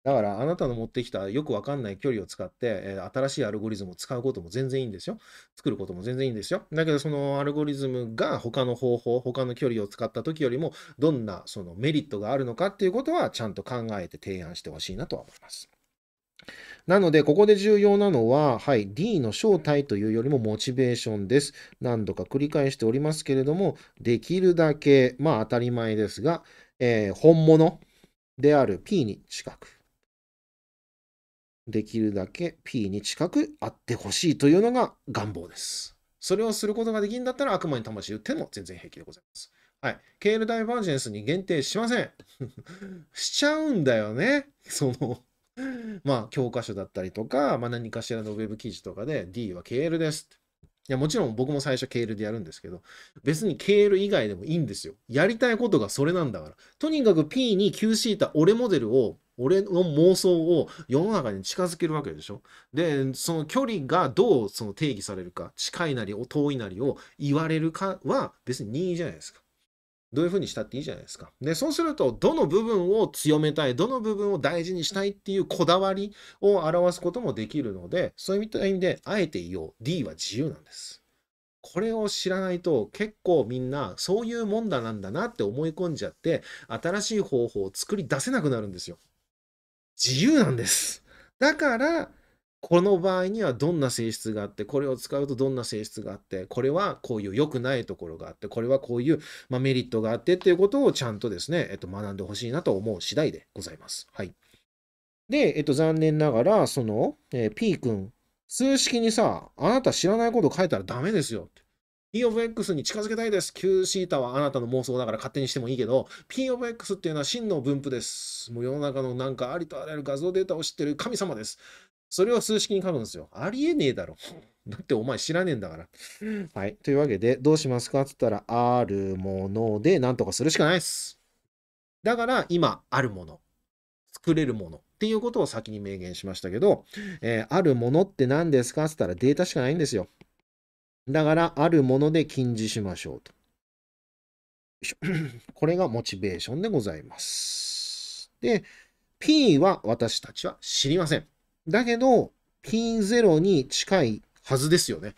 A: だからあなたの持ってきたよくわかんない距離を使って、えー、新しいアルゴリズムを使うことも全然いいんですよ。作ることも全然いいんですよ。だけどそのアルゴリズムが他の方法、他の距離を使った時よりもどんなそのメリットがあるのかっていうことはちゃんと考えて提案してほしいなとは思います。なので、ここで重要なのは、はい、D の正体というよりもモチベーションです。何度か繰り返しておりますけれども、できるだけ、まあ当たり前ですが、えー、本物である P に近く。できるだけ P に近くあってほしいというのが願望です。それをすることができるんだったら悪魔に魂を打っても全然平気でございます。はい。KL ダイバージェンスに限定しません。しちゃうんだよね。そのまあ、教科書だったりとか、まあ、何かしらのウェブ記事とかで D は KL です。いや、もちろん僕も最初 KL でやるんですけど、別に KL 以外でもいいんですよ。やりたいことがそれなんだから。とにかく P に q た。俺モデルを俺の妄想を世の中に近づけるわけでしょ。で、その距離がどうその定義されるか、近いなり遠いなりを言われるかは別に任意じゃないですか。どういうふうにしたっていいじゃないですか。で、そうすると、どの部分を強めたい、どの部分を大事にしたいっていうこだわりを表すこともできるので、そういった意味で、あえて言おう。D は自由なんです。これを知らないと結構みんなそういうもんだなんだなって思い込んじゃって、新しい方法を作り出せなくなるんですよ。自由なんです。だから、この場合にはどんな性質があって、これを使うとどんな性質があって、これはこういう良くないところがあって、これはこういう、まあ、メリットがあってっていうことをちゃんとですね、えっと、学んでほしいなと思う次第でございます。はい。で、えっと、残念ながら、その、えー、P 君、数式にさ、あなた知らないこと書いたらダメですよって。P of X に近づけたいです。Qθ はあなたの妄想だから勝手にしてもいいけど、P of X っていうのは真の分布です。もう世の中のなんかありとあらゆる画像データを知ってる神様です。それを数式に書くんですよ。ありえねえだろ。だってお前知らねえんだから。はい。というわけで、どうしますかって言ったら、あるもので何とかするしかないです。だから今、あるもの、作れるものっていうことを先に明言しましたけど、えー、あるものって何ですかって言ったらデータしかないんですよ。だから、あるもので禁じしましょうと。これがモチベーションでございます。で、P は私たちは知りません。だけど、P0 に近いはずですよね。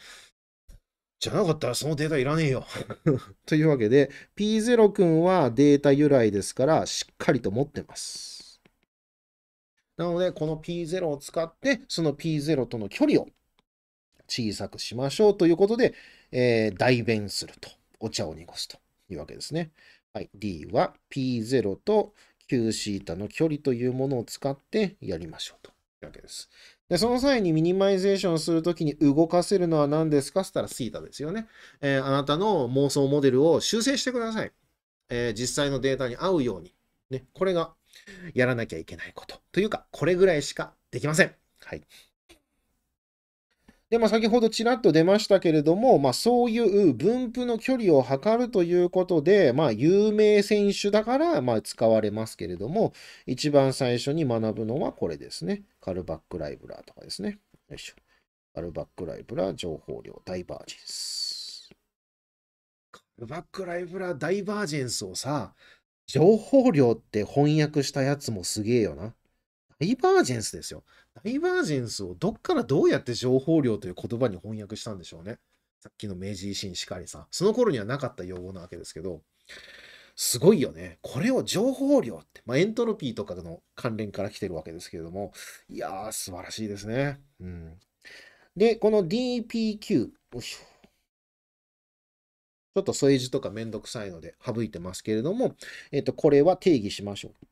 A: じゃなかったらそのデータいらねえよ というわけで、P0 君はデータ由来ですから、しっかりと持ってます。なので、この P0 を使って、その P0 との距離を小さくしましょうということで、えー、代弁すると。お茶を濁すというわけですね。はい、D は P0 と Qθ の距離というものを使ってやりましょうというわけです。で、その際にミニマイゼーションするときに動かせるのは何ですかって言ったら θ ですよね、えー、あなたの妄想モデルを修正してください。えー、実際のデータに合うように。ね、これがやらなきゃいけないこと。というか、これぐらいしかできません。はい。で、まあ、先ほどちらっと出ましたけれども、まあ、そういう分布の距離を測るということで、まあ、有名選手だから、まあ、使われますけれども、一番最初に学ぶのはこれですね。カルバックライブラーとかですね。よいしょ。カルバックライブラー情報量ダイバージェンス。カルバックライブラーダイバージェンスをさ、情報量って翻訳したやつもすげえよな。ダイバージェンスですよ。ダイバージェンスをどっからどうやって情報量という言葉に翻訳したんでしょうね。さっきの明治維新しかりさん。その頃にはなかった用語なわけですけど、すごいよね。これを情報量って、まあ、エントロピーとかの関連から来てるわけですけれども、いやー、素晴らしいですね。うん、で、この DPQ、よいしょ。ちょっと添え字とかめんどくさいので省いてますけれども、えっと、これは定義しましょう。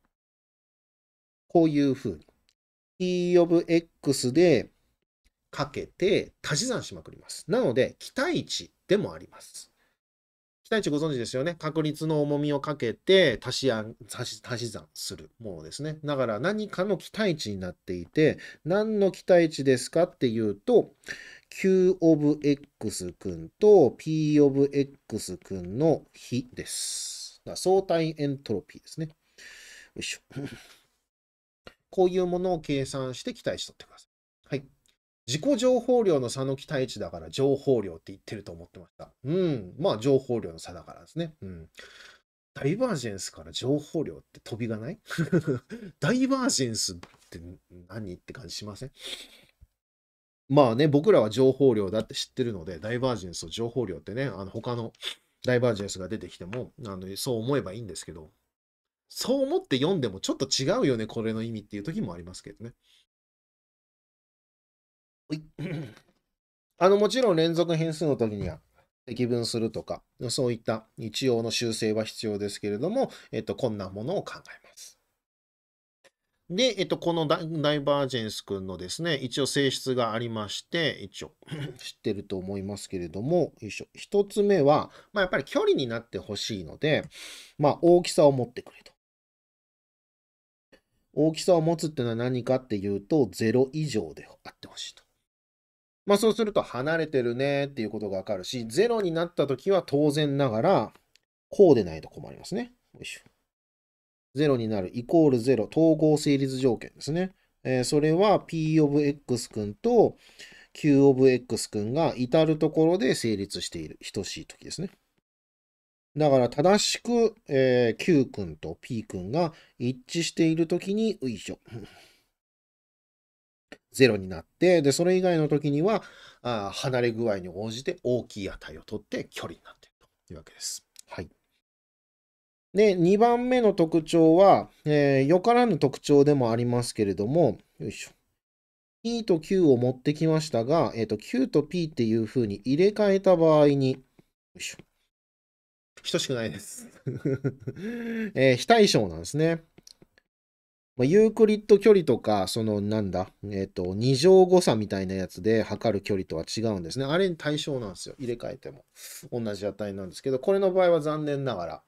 A: こういうふうに。of x でかけて足し算しまくります。なので、期待値でもあります。期待値ご存知ですよね。確率の重みをかけて足し足し足し算するものですね。だから何かの期待値になっていて、何の期待値ですかっていうと、Q of X 君と P of X 君の比です。だ相対エントロピーですね。よいしょ。こういうものを計算して期待しとってください。はい。自己情報量の差の期待値だから情報量って言ってると思ってました。うん。まあ情報量の差だからですね。うん。ダイバージェンスから情報量って飛びがない ダイバージェンスって何って感じしませんまあね、僕らは情報量だって知ってるので、ダイバージェンスと情報量ってね、あの他のダイバージェンスが出てきてもあの、そう思えばいいんですけど、そう思って読んでもちょっと違うよね、これの意味っていう時もありますけどね。あの、もちろん連続変数の時には積分するとか、そういった一応の修正は必要ですけれども、えっと、こんなものを考えます。で、えっと、このダイバージェンス君のですね、一応性質がありまして、一応 知ってると思いますけれども、一つ目は、まあ、やっぱり距離になってほしいので、まあ、大きさを持ってくれる。大きさを持つっていうのは何かっていうと、0以上であってほしいと。まあそうすると離れてるねっていうことがわかるし、0になった時は当然ながら、こうでないと困りますね。よいしょ。0になるイコール0、統合成立条件ですね。えー、それは P of X 君と Q of X 君が至るところで成立している等しい時ですね。だから正しく、えー、Q 君と P 君が一致しているときに、ういしょ。0 になって、で、それ以外の時には、あ離れ具合に応じて大きい値をとって距離になっているというわけです。はい。で、2番目の特徴は、えー、よからぬ特徴でもありますけれども、よいしょ。P と Q を持ってきましたが、えっ、ー、と、Q と P っていうふうに入れ替えた場合に、よいしょ。等しくないです えー、非対称なんですね。まあ、ユークリッド距離とか、そのなんだ、えっ、ー、と、二乗誤差みたいなやつで測る距離とは違うんですね。あれに対称なんですよ。入れ替えても。同じ値なんですけど、これの場合は残念ながら、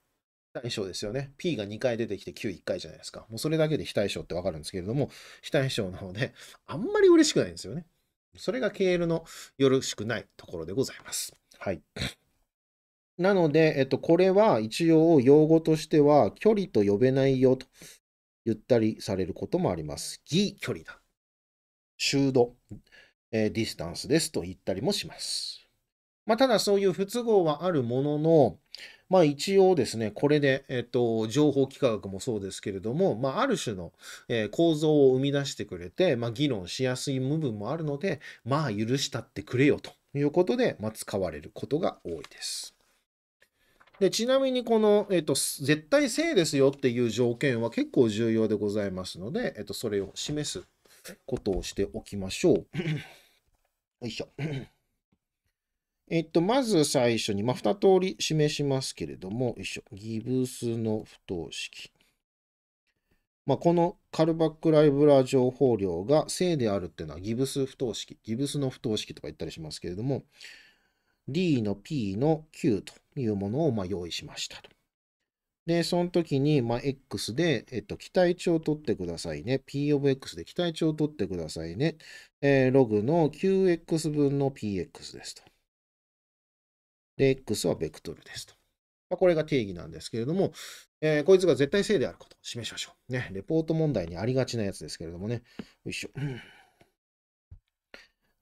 A: 非対称ですよね。P が2回出てきて Q1 回じゃないですか。もうそれだけで非対称ってわかるんですけれども、非対称なので、あんまり嬉しくないんですよね。それが KL のよろしくないところでございます。はい。なので、えっと、これは一応用語としては、距離と呼べないよと言ったりされることもあります。義距離だ。シュード、えー、ディスタンスですと言ったりもします。まあ、ただそういう不都合はあるものの、まあ一応ですね、これで、えっと、情報幾何学もそうですけれども、まあある種の、えー、構造を生み出してくれて、まあ議論しやすい部分もあるので、まあ許したってくれよということで、まあ使われることが多いです。でちなみにこの、えっと、絶対正ですよっていう条件は結構重要でございますので、えっと、それを示すことをしておきましょう。よいしょ。えっと、まず最初に、まあ、2通り示しますけれども、よいしょ。ギブスの不等式。まあ、このカルバック・ライブラー情報量が正であるっていうのはギブス不等式、ギブスの不等式とか言ったりしますけれども、D の P の Q というものをま用意しましたと。で、その時にま X で、えっと、期待値を取ってくださいね。P of X で期待値を取ってくださいね。えー、ログの QX 分の PX ですと。で、X はベクトルですと。まあ、これが定義なんですけれども、えー、こいつが絶対正であることを示しましょう。ね、レポート問題にありがちなやつですけれどもね。よいしょ。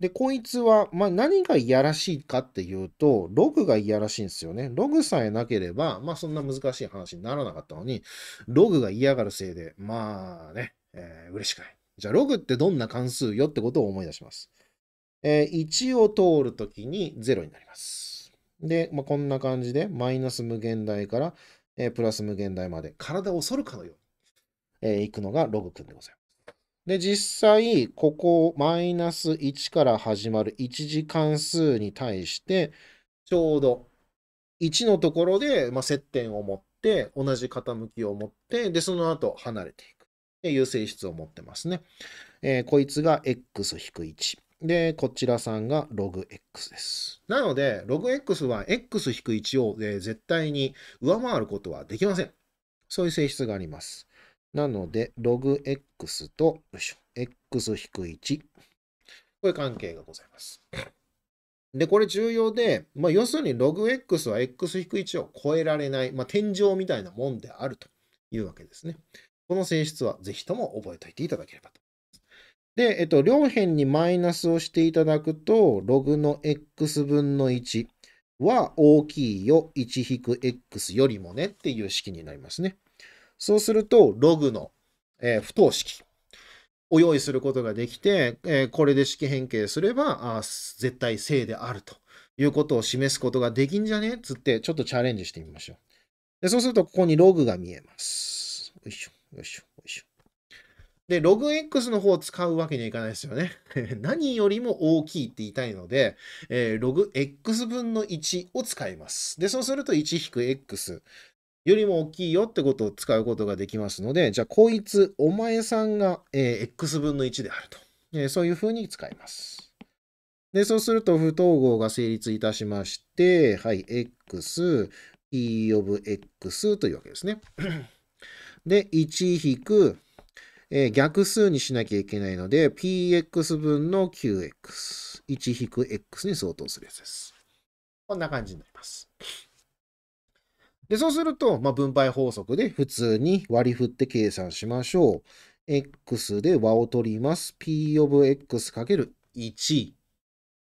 A: で、こいつは、まあ、何がいやらしいかっていうと、ログがいやらしいんですよね。ログさえなければ、まあ、そんな難しい話にならなかったのに、ログが嫌がるせいで、まあね、えー、嬉しくない。じゃあ、ログってどんな関数よってことを思い出します。えー、1を通るときに0になります。で、まあ、こんな感じで、マイナス無限大から、えー、プラス無限大まで、体を反るかのように、えー、くのがログくんでございます。で、実際、ここ、マイナス1から始まる一次関数に対して、ちょうど1のところで、まあ、接点を持って、同じ傾きを持って、で、その後離れていく。という性質を持ってますね。えー、こいつが x-1。で、こちらさんが logx です。なので、logx は x-1 を、えー、絶対に上回ることはできません。そういう性質があります。なので、ログ x と、x-1。こういう関係がございます。で、これ重要で、まあ、要するにログ x は x-1 を超えられない、まあ、天井みたいなもんであるというわけですね。この性質はぜひとも覚えておいていただければと思います。で、えっと、両辺にマイナスをしていただくと、ログの x 分の1は大きいよ、1-x よりもねっていう式になりますね。そうすると、ログの、えー、不等式を用意することができて、えー、これで式変形すればあ、絶対正であるということを示すことができんじゃねつって、ちょっとチャレンジしてみましょう。でそうすると、ここにログが見えます。よいしょ、よいしょ、よいしょ。で、ログ X の方を使うわけにはいかないですよね。何よりも大きいって言いたいので、えー、ログ X 分の1を使います。で、そうすると 1-X よりも大きいよってことを使うことができますので、じゃあ、こいつ、お前さんが、えー、x 分の1であると、えー、そういうふうに使います。で、そうすると、不等号が成立いたしまして、はい、x、p of x というわけですね。で、1引く、えー、逆数にしなきゃいけないので、px 分の qx。1引く x に相当するやつです。こんな感じになります。で、そうすると、まあ、分配法則で普通に割り振って計算しましょう。x で和を取ります。p of x かける1。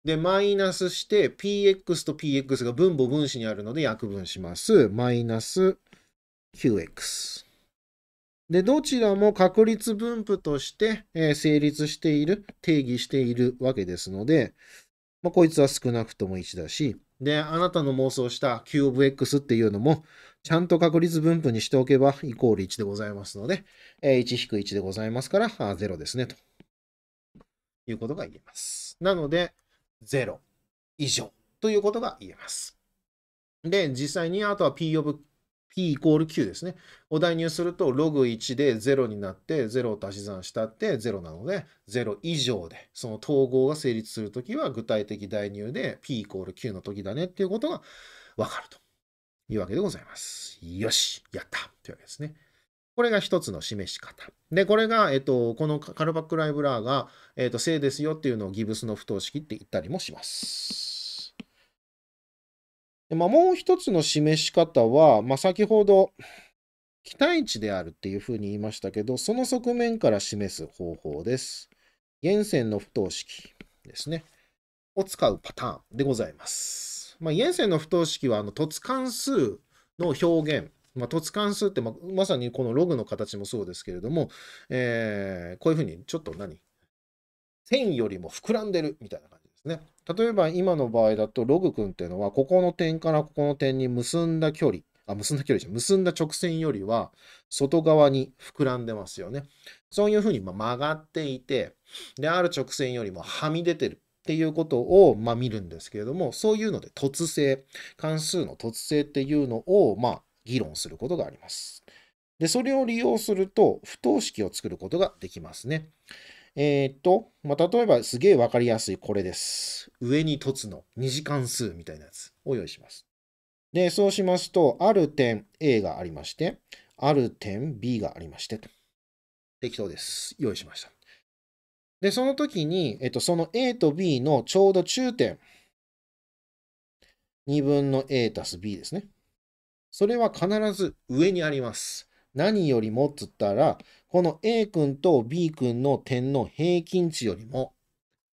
A: で、マイナスして、px と px が分母分子にあるので約分します。マイナス qx。で、どちらも確率分布として、え成立している、定義しているわけですので、まあ、こいつは少なくとも1だし、で、あなたの妄想した Q of X っていうのも、ちゃんと確率分布にしておけば、イコール1でございますので、1-1でございますから、0ですね、ということが言えます。なので、0以上ということが言えます。で、実際にあとは P of p イコール q ですね。を代入すると、ログ1で0になって、0を足し算したって0なので、0以上で、その統合が成立するときは、具体的代入で p イコール q のときだねっていうことがわかるというわけでございます。よし、やったというわけですね。これが一つの示し方。で、これが、えっと、このカルバック・ライブラーが、えっと、正ですよっていうのをギブスの不等式って言ったりもします。でまあ、もう一つの示し方は、まあ、先ほど期待値であるっていうふうに言いましたけど、その側面から示す方法です。源泉の不等式ですね。を使うパターンでございます。まあ、源泉の不等式はあの凸関数の表現まあ、凸関数ってま、まさにこのログの形もそうですけれども、えー、こういうふうにちょっと何線よりも膨らんでるみたいな感じですね。例えば今の場合だとログ君っていうのはここの点からここの点に結んだ距離あ結んだ距離じゃ結んだ直線よりは外側に膨らんでますよね。そういうふうに曲がっていてである直線よりもはみ出てるっていうことを、まあ、見るんですけれどもそういうので突性関数の突性っていうのを、まあ、議論することがあります。でそれを利用すると不等式を作ることができますね。えー、っと、まあ、例えばすげえわかりやすいこれです。上に凸の2次関数みたいなやつを用意します。で、そうしますと、ある点 A がありまして、ある点 B がありまして、適当です。用意しました。で、その時に、えっと、その A と B のちょうど中点、2分の A たす B ですね。それは必ず上にあります。何よりもっつったら、この A 君と B 君の点の平均値よりも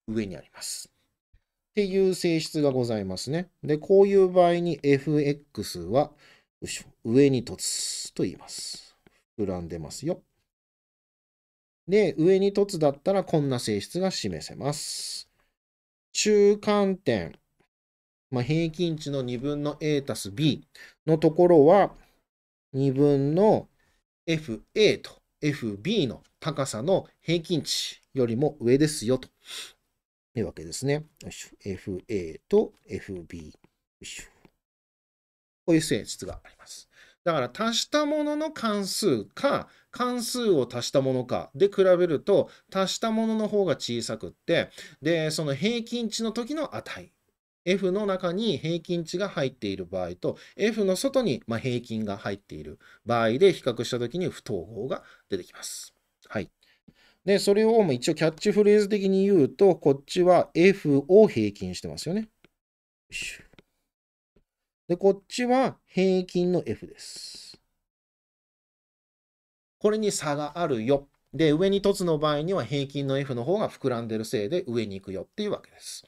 A: 上にあります。っていう性質がございますね。で、こういう場合に fx は上に凸と言います。膨らんでますよ。で、上に凸だったらこんな性質が示せます。中間点、まあ、平均値の2分の a たす b のところは2分の fa と FB の高さの平均値よりも上ですよというわけですね。よいしょ。FA と FB。こういう性質があります。だから足したものの関数か関数を足したものかで比べると足したものの方が小さくってでその平均値の時の値 F の中に平均値が入っている場合と F の外に平均が入っている場合で比較した時に不等号が出てきます。はい。で、それを一応キャッチフレーズ的に言うと、こっちは F を平均してますよね。で、こっちは平均の F です。これに差があるよ。で、上に凸の場合には平均の F の方が膨らんでるせいで上に行くよっていうわけです。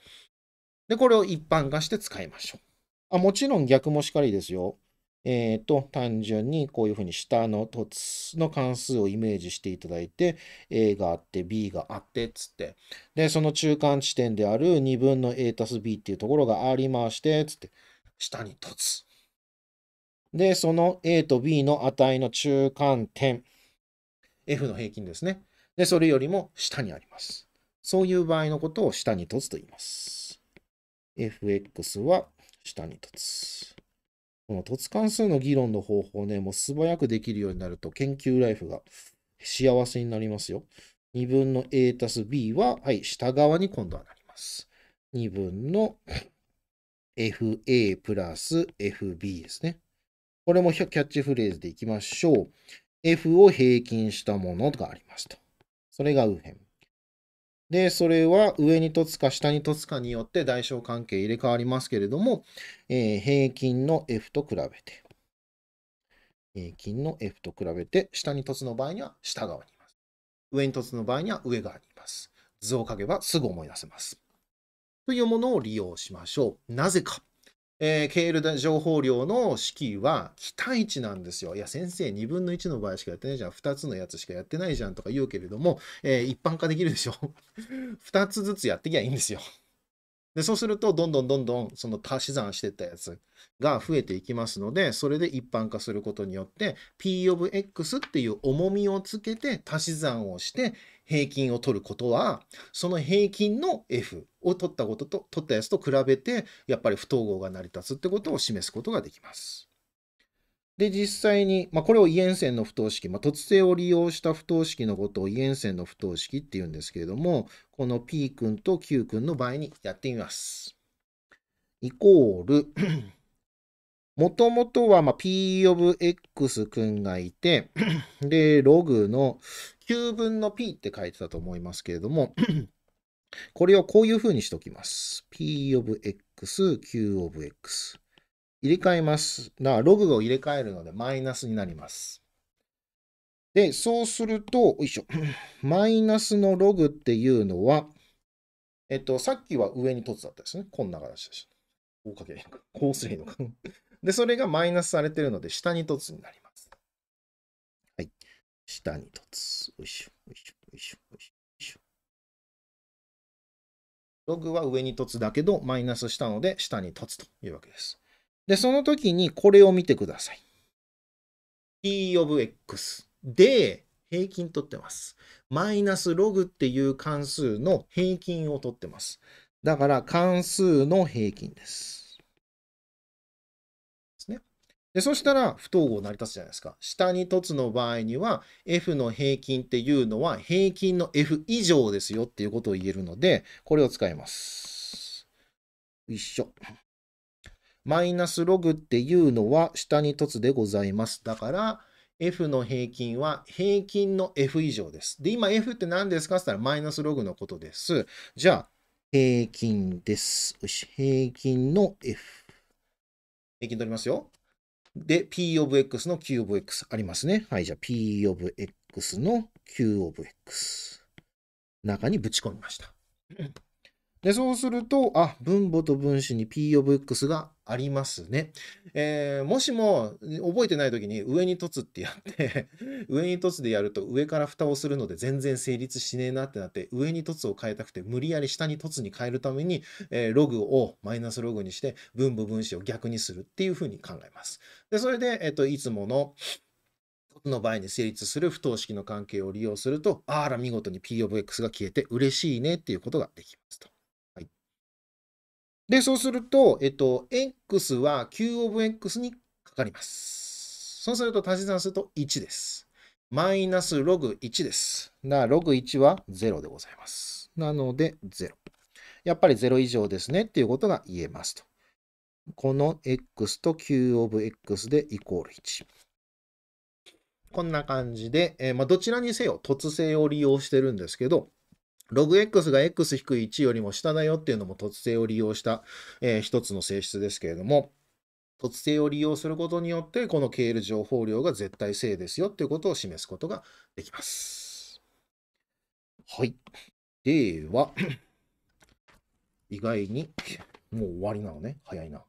A: で、これを一般化して使いましょう。あもちろん逆もしかりですよ。えっ、ー、と、単純にこういうふうに下の凸の関数をイメージしていただいて、A があって、B があって、つって。で、その中間地点である2分の A たす B っていうところがありまして、つって、下に凸。で、その A と B の値の中間点、F の平均ですね。で、それよりも下にあります。そういう場合のことを下に凸と言います。fx は下に凸。この凸関数の議論の方法ね、もう素早くできるようになると研究ライフが幸せになりますよ。2分の a たす b は、はい、下側に今度はなります。2分の fa プラス fb ですね。これもキャッチフレーズでいきましょう。f を平均したものがありますと。それが右辺。で、それは上に凸か下に凸かによって大小関係入れ替わりますけれども、えー、平均の F と比べて、平均の F と比べて、下に凸の場合には下側にいます。上に凸の場合には上側にいます。図を書けばすぐ思い出せます。というものを利用しましょう。なぜか。えー、k 情報量の式は期待値なんですよ。いや、先生、2分の1の場合しかやってないじゃん。2つのやつしかやってないじゃんとか言うけれども、えー、一般化できるでしょ。2 つずつやってきゃいいんですよ。で、そうすると、どんどんどんどん、その足し算していったやつ、が増えていきますので、それで一般化することによって、P of X っていう重みをつけて足し算をして平均を取ることは、その平均の F を取ったことと、取ったやつと比べて、やっぱり不等号が成り立つってことを示すことができます。で、実際に、まあ、これをイエンセンの不等式、まあ、突性を利用した不等式のことをイエンセンの不等式っていうんですけれども、この P 君と Q 君の場合にやってみます。イコールもともとは、ま P of X 君がいて、で、ログの9分の P って書いてたと思いますけれども、これをこういうふうにしておきます。P of X、Q of X。入れ替えます。だから、ログを入れ替えるので、マイナスになります。で、そうすると、よいしょ。マイナスのログっていうのは、えっと、さっきは上に凸だったですね。こんな形でした。こうかけこうすればいいのか。で、それがマイナスされてるので、下に凸になります。はい。下に凸。よいしょ、よいしょ、よいしょ、よいしょ。ログは上に凸だけど、マイナスしたので、下に凸というわけです。で、その時にこれを見てください。p of x で平均取ってます。マイナスログっていう関数の平均を取ってます。だから関数の平均です。で、そしたら不等号成り立つじゃないですか。下に凸の場合には F の平均っていうのは平均の F 以上ですよっていうことを言えるので、これを使います。一緒。マイナスログっていうのは下に凸でございます。だから、F の平均は平均の F 以上です。で、今 F って何ですかって言ったらマイナスログのことです。じゃあ、平均です。よし、平均の F。平均取りますよ。で、P of X の Q of X ありますね。はい、じゃあ P of X の Q of X。中にぶち込みました。で、そうすると、あ、分母と分子に P of X がありますね。えー、もしも覚えてない時に上に凸ってやって 上に凸でやると上から蓋をするので全然成立しねえなってなって上に凸を変えたくて無理やり下に凸に変えるために、えー、ログをマイナスログにして分母分子を逆にするっていうふうに考えます。で、それで、えっ、ー、と、いつものの場合に成立する不等式の関係を利用すると、あら見事に P of X が消えて嬉しいねっていうことができますと。で、そうすると、えっと、x は q of x にかかります。そうすると足し算すると1です。マイナスログ1です。だから、ログ1は0でございます。なので、0。やっぱり0以上ですねっていうことが言えますと。この x と q of x でイコール1。こんな感じで、えー、まあ、どちらにせよ突性を利用してるんですけど、ログ x が x-1 よりも下だよっていうのも突性を利用した、えー、一つの性質ですけれども、突性を利用することによって、この KL 情報量が絶対正ですよっていうことを示すことができます。はい。では、意外に、もう終わりなのね。早いな。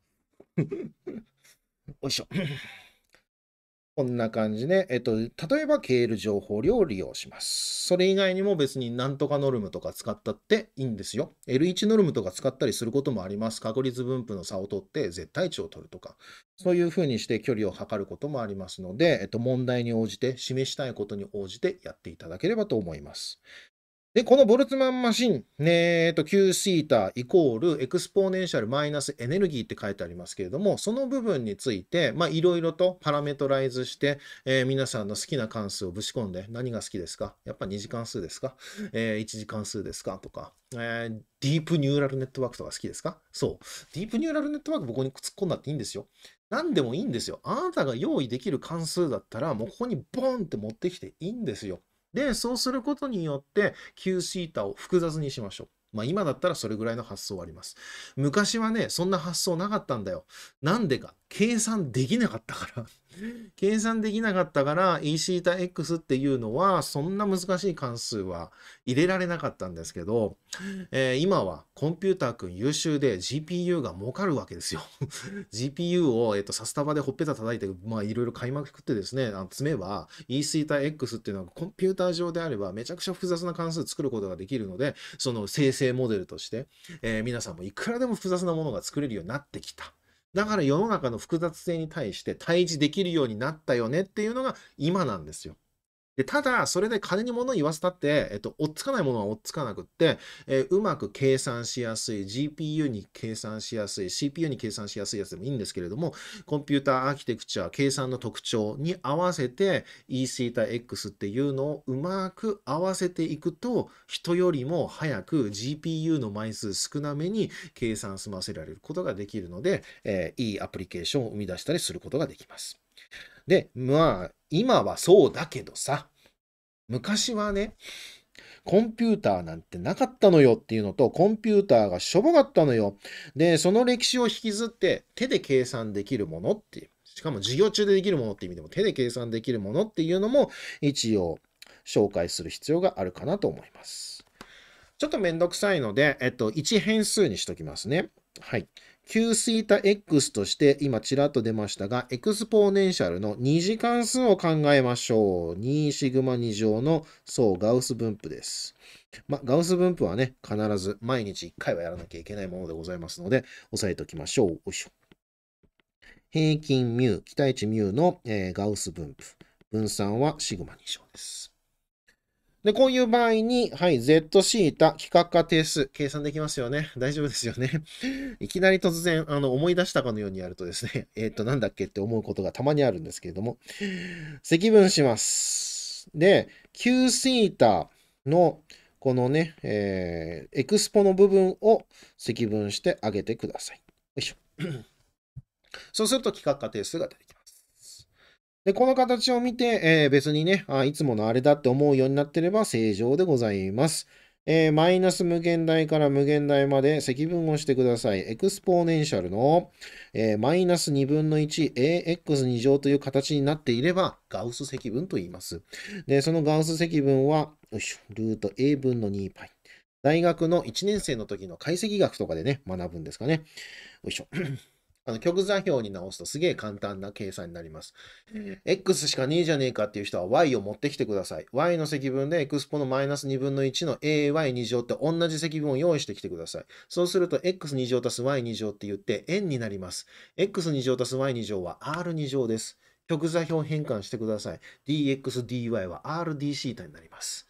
A: よいしょ。こんな感じで、えっと、例えば経る情報量を利用します。それ以外にも別になんとかノルムとか使ったっていいんですよ。L1 ノルムとか使ったりすることもあります。確率分布の差を取って絶対値を取るとか、そういうふうにして距離を測ることもありますので、えっと、問題に応じて、示したいことに応じてやっていただければと思います。で、このボルツマンマシン、ね、えっと、Q シータイコールエクスポーネンシャルマイナスエネルギーって書いてありますけれども、その部分について、まあ、いろいろとパラメトライズして、えー、皆さんの好きな関数をぶち込んで、何が好きですかやっぱ2次関数ですか、えー、?1 次関数ですかとか、えー、ディープニューラルネットワークとか好きですかそう。ディープニューラルネットワークここに突っ込んだっていいんですよ。何でもいいんですよ。あなたが用意できる関数だったら、もうここにボーンって持ってきていいんですよ。で、そうすることによってシータを複雑にしましょう。まあ今だったらそれぐらいの発想はあります。昔はね、そんな発想なかったんだよ。なんでか。計算できなかったから計算できなかったから Eθx っていうのはそんな難しい関数は入れられなかったんですけど、えー、今はコンピューター君優秀で GPU が儲かるわけですよ GPU を、えーと、サスタバでほっぺた叩いてまあいろいろ買いまくってですね詰めば Eθx っていうのはコンピューター上であればめちゃくちゃ複雑な関数作ることができるのでその生成モデルとして、えー、皆さんもいくらでも複雑なものが作れるようになってきた。だから世の中の複雑性に対して対峙できるようになったよねっていうのが今なんですよ。でただ、それで金に物を言わせたって、えっと、追っつかないものは追っつかなくって、えー、うまく計算しやすい、GPU に計算しやすい、CPU に計算しやすいやつでもいいんですけれども、コンピューターアーキテクチャ、計算の特徴に合わせて Eθx っていうのをうまく合わせていくと、人よりも早く GPU の枚数少なめに計算済ませられることができるので、えー、いいアプリケーションを生み出したりすることができます。で、まあ、今はそうだけどさ、昔はね、コンピューターなんてなかったのよっていうのと、コンピューターがしょぼかったのよ。で、その歴史を引きずって手で計算できるものっていう、しかも授業中でできるものって意味でも手で計算できるものっていうのも一応紹介する必要があるかなと思います。ちょっとめんどくさいので、えっと、1変数にしときますね。はい。q スイタ x として今ちらっと出ましたが、エクスポーネンシャルの2次関数を考えましょう。2シグマ2乗の総ガウス分布です。まあ、ガウス分布はね、必ず毎日1回はやらなきゃいけないものでございますので、押さえておきましょう。よいしょ。平均ミュ期待値ミュの、えー、ガウス分布。分散はシグマ2乗です。で、こういう場合に、はい、zθ 規格化定数、計算できますよね。大丈夫ですよね。いきなり突然、あの、思い出したかのようにやるとですね、えっ、ー、と、なんだっけって思うことがたまにあるんですけれども、積分します。で、9θ の、このね、えー、エクスポの部分を積分してあげてください。よいしょ。そうすると、規格化定数が出てきます。で、この形を見て、えー、別にねあ、いつものあれだって思うようになってれば正常でございます。えー、マイナス無限大から無限大まで積分をしてください。エクスポーネンシャルの、えー、マイナス2分の 1AX2 乗という形になっていれば、ガウス積分と言います。で、そのガウス積分は、よいしょ、ルート A 分の 2π。大学の1年生の時の解析学とかでね、学ぶんですかね。よいしょ。あの極座標に直すとすげえ簡単な計算になります。x しかねえじゃねえかっていう人は y を持ってきてください。y の積分で x ポのマイナス2分の1の ay2 乗って同じ積分を用意してきてください。そうすると x2 乗足す y2 乗って言って円になります。x2 乗足す y2 乗は r2 乗です。極座標変換してください。dxdy は rdθ になります。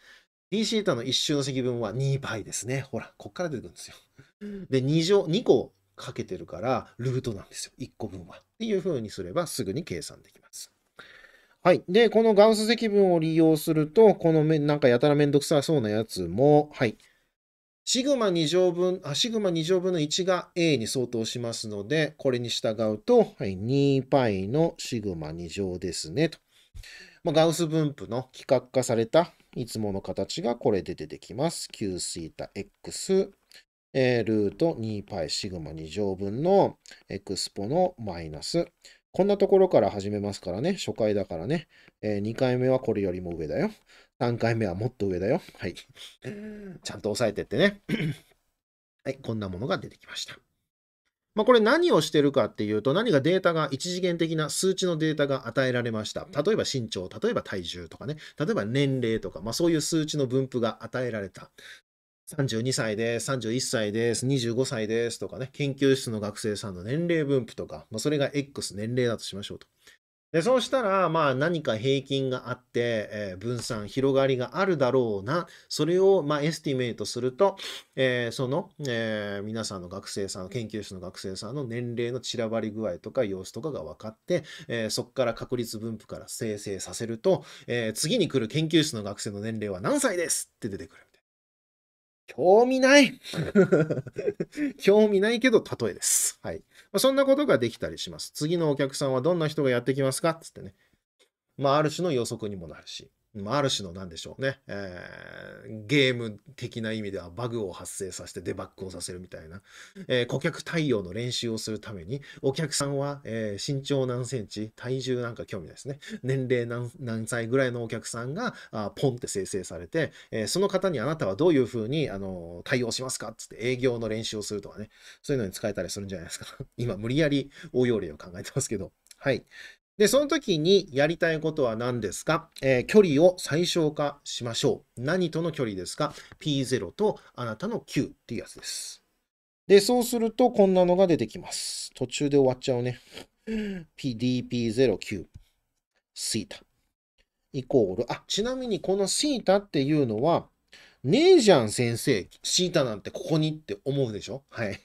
A: dθ の一周の積分は2倍ですね。ほら、こっから出てくるんですよ。で、2乗、2個かけてるから、ルートなんですよ。1個分は。っていう風にすればすぐに計算できます。はい。で、このガウス積分を利用すると、このめ、なんかやたらめんどくさそうなやつも、はい。シグマ2乗分、あ、シグマ2乗分の1が A に相当しますので、これに従うと、はい、2π のシグマ2乗ですね、と。まあ、ガウス分布の規格化されたいつもの形がこれで出てきます。9θx えー、ルート 2π シグマ2乗分のエクスポのマイナス。こんなところから始めますからね。初回だからね。えー、2回目はこれよりも上だよ。3回目はもっと上だよ。はい。ちゃんと押さえてってね。はい、こんなものが出てきました。まあ、これ何をしてるかっていうと、何がデータが、一次元的な数値のデータが与えられました。例えば身長、例えば体重とかね、例えば年齢とか、まあ、そういう数値の分布が与えられた。32歳です、31歳です、25歳ですとかね、研究室の学生さんの年齢分布とか、まあ、それが X 年齢だとしましょうと。で、そうしたら、まあ何か平均があって、えー、分散、広がりがあるだろうな、それを、まあ、エスティメイトすると、えー、その、えー、皆さんの学生さん、研究室の学生さんの年齢の散らばり具合とか様子とかが分かって、えそこから確率分布から生成させると、え次に来る研究室の学生の年齢は何歳ですって出てくる。興味ない 興味ないけど、例えです。はい。まあ、そんなことができたりします。次のお客さんはどんな人がやってきますかつってね。まあ、ある種の予測にもなるし。まあ、る種の何でしょうね、えー、ゲーム的な意味ではバグを発生させてデバッグをさせるみたいな、えー、顧客対応の練習をするために、お客さんは、えー、身長何センチ、体重なんか興味ないですね、年齢何歳ぐらいのお客さんがあポンって生成されて、えその方にあなたはどういうふうに、あの対応しますかっつって営業の練習をするとかね、そういうのに使えたりするんじゃないですか。今無理やり応用例を考えてますけど。はい。で、その時にやりたいことは何ですか、えー、距離を最小化しましょう。何との距離ですか ?P0 とあなたの Q っていうやつです。で、そうするとこんなのが出てきます。途中で終わっちゃうね。PDP0Q、θ イコール、あ、ちなみにこの θ っていうのは、ねえじゃん先生、シータなんてここにって思うでしょはい。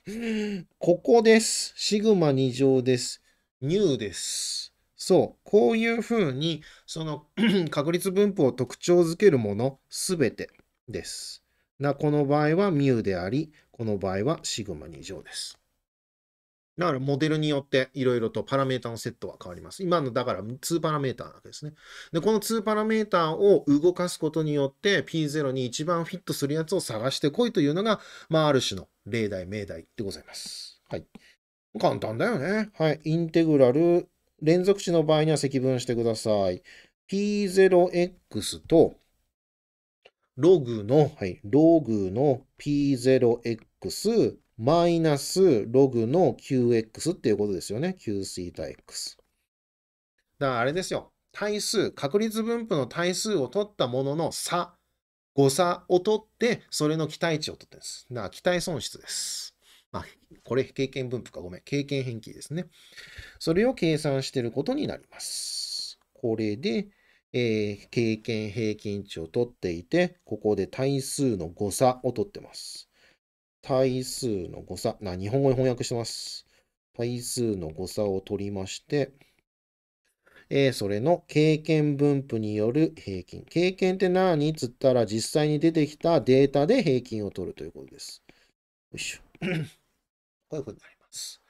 A: ここです。シグマ2乗です。ニューです。そう、こういうふうに、その 確率分布を特徴づけるものすべてです。な、この場合はミュであり、この場合はシグマ2乗です。だからモデルによっていろいろとパラメータのセットは変わります。今のだから2パラメータなわけですね。で、この2パラメータを動かすことによって P0 に一番フィットするやつを探してこいというのが、まあ、ある種の例題、命題でございます。はい。簡単だよね。はい。インテグラル連続値の場合には積分してください。P0x と、ログの、はい、ログの P0x マイナスログの QX っていうことですよね。QθX。だからあれですよ。対数、確率分布の対数を取ったものの差、誤差を取って、それの期待値を取ってです。だから期待損失です。あ、これ経験分布か、ごめん、経験変形ですね。それを計算していることになります。これで、えー、経験平均値を取っていて、ここで対数の誤差を取ってます。対数の誤差、な、日本語に翻訳してます。対数の誤差を取りまして、えー、それの経験分布による平均。経験って何つったら実際に出てきたデータで平均を取るということです。よいしょ。こういうふうになります。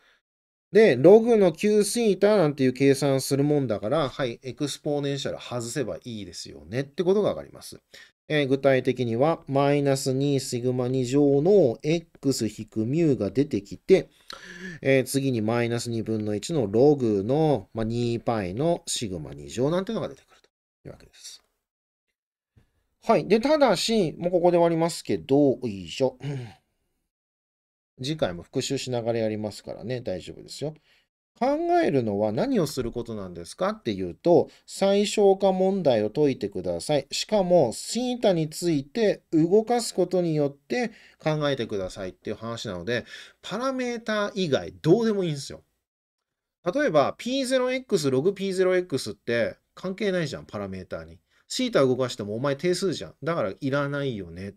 A: で、ログの q θ なんていう計算するもんだから、はい、エクスポーネンシャル外せばいいですよねってことがわかります。えー、具体的には、マイナス2シグマ2乗の x 引くが出てきて、えー、次にマイナス2分の1のログの、まあ、2パイのシグマ2乗なんていうのが出てくるというわけです。はい。で、ただし、もうここで終わりますけど、よいしょ。次回も復習しながらやりますからね、大丈夫ですよ。考えるのは何をすることなんですかっていうと、最小化問題を解いてください。しかも、シータについて動かすことによって考えてくださいっていう話なので、パラメータ以外どうでもいいんですよ。例えば、P0x ログ P0x って関係ないじゃん、パラメータに。シータ動かしてもお前定数じゃん。だからいらないよね。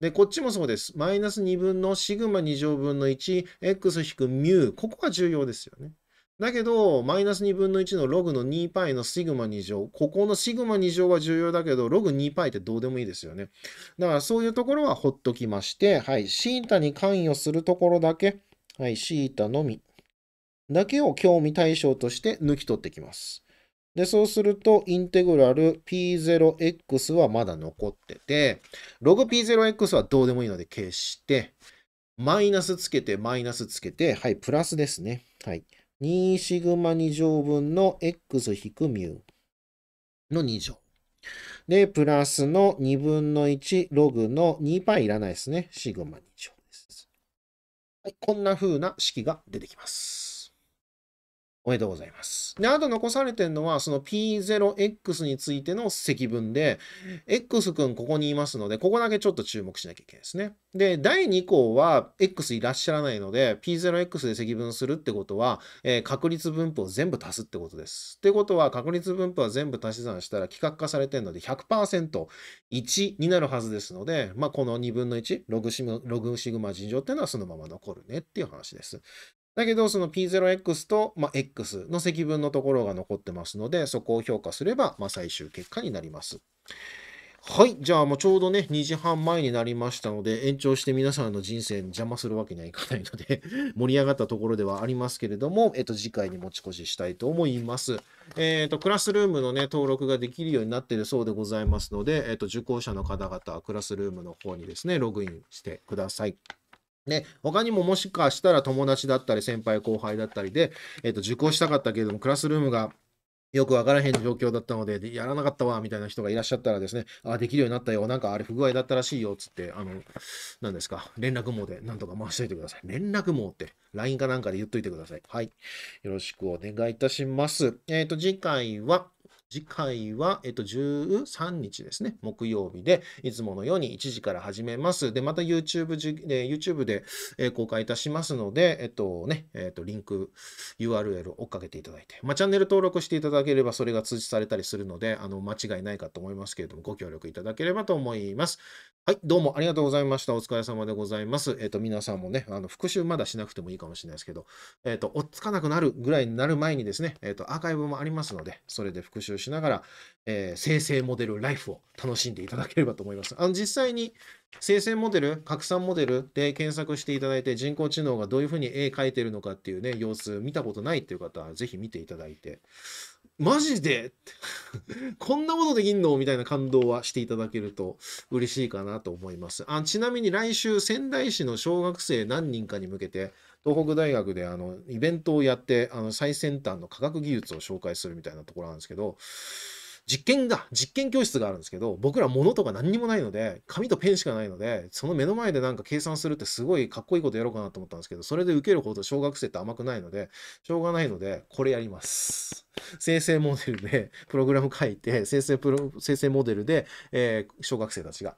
A: で、こっちもそうです。マイナス2分のシグマ2乗分の 1x μ ここが重要ですよね。だけど、マイナス2分の1のログの 2π のシグマ2乗。ここのシグマ2乗は重要だけど、ログ 2π ってどうでもいいですよね。だからそういうところはほっときまして、はい、シータに関与するところだけ、はい、シータのみだけを興味対象として抜き取ってきます。で、そうすると、インテグラル P0x はまだ残ってて、ログ P0x はどうでもいいので消して、マイナスつけて、マイナスつけて、はい、プラスですね。はい。2シグマ2乗分の x 引くミュの2乗。で、プラスの2分の1ログの2パイいらないですね。シグマ2乗です。はい、こんな風な式が出てきます。おめでとうございます。で、あと残されてるのは、その P0X についての積分で、X 君ここにいますので、ここだけちょっと注目しなきゃいけないですね。で、第2項は X いらっしゃらないので、P0X で積分するってことは、えー、確率分布を全部足すってことです。ってことは、確率分布は全部足し算したら規格化されてるので100%、1になるはずですので、まあ、この2分の1、ログシグマ尋常っていうのはそのまま残るねっていう話です。だけど、その P0X と、まあ、X の積分のところが残ってますので、そこを評価すれば、まあ、最終結果になります。はい。じゃあ、もうちょうどね、2時半前になりましたので、延長して皆さんの人生に邪魔するわけにはいかないので 盛り上がったところではありますけれども、えっと、次回に持ち越ししたいと思います。えっと、クラスルームのね、登録ができるようになっているそうでございますので、えっと、受講者の方々、クラスルームの方にですね、ログインしてください。ね、他にももしかしたら友達だったり先輩後輩だったりで、えー、と受講したかったけれどもクラスルームがよくわからへん状況だったので、やらなかったわ、みたいな人がいらっしゃったらですね、あ、できるようになったよ、なんかあれ不具合だったらしいよ、つって、あの、何ですか、連絡網でなんとか回しといてください。連絡網って、LINE かなんかで言っといてください。はい。よろしくお願いいたします。えっ、ー、と、次回は、次回は、えっと、13日ですね、木曜日で、いつものように1時から始めます。で、また YouTube, で YouTube で、公開いたしますので、えっとね、えっと、リンク、URL を追っかけていただいて、まあ、チャンネル登録していただければ、それが通知されたりするので、あの、間違いないかと思いますけれども、ご協力いただければと思います。はい、どうもありがとうございました。お疲れ様でございます。えっ、ー、と、皆さんもね、あの復習まだしなくてもいいかもしれないですけど、えっ、ー、と、おっつかなくなるぐらいになる前にですね、えっ、ー、と、アーカイブもありますので、それで復習しながら、え生成モデルライフを楽しんでいただければと思います。あの、実際に生成モデル、拡散モデルで検索していただいて、人工知能がどういうふうに絵描いてるのかっていうね、様子見たことないっていう方は、ぜひ見ていただいて、マジで こんなことできんのみたいな感動はしていただけると嬉しいかなと思います。あちなみに来週、仙台市の小学生何人かに向けて、東北大学であのイベントをやって、あの最先端の科学技術を紹介するみたいなところなんですけど、実験だ実験教室があるんですけど僕ら物とか何にもないので紙とペンしかないのでその目の前でなんか計算するってすごいかっこいいことやろうかなと思ったんですけどそれで受けるほど小学生って甘くないのでしょうがないのでこれやります。生成モデルでプログラム書いて生成プロ生成モデルで、えー、小学生たちが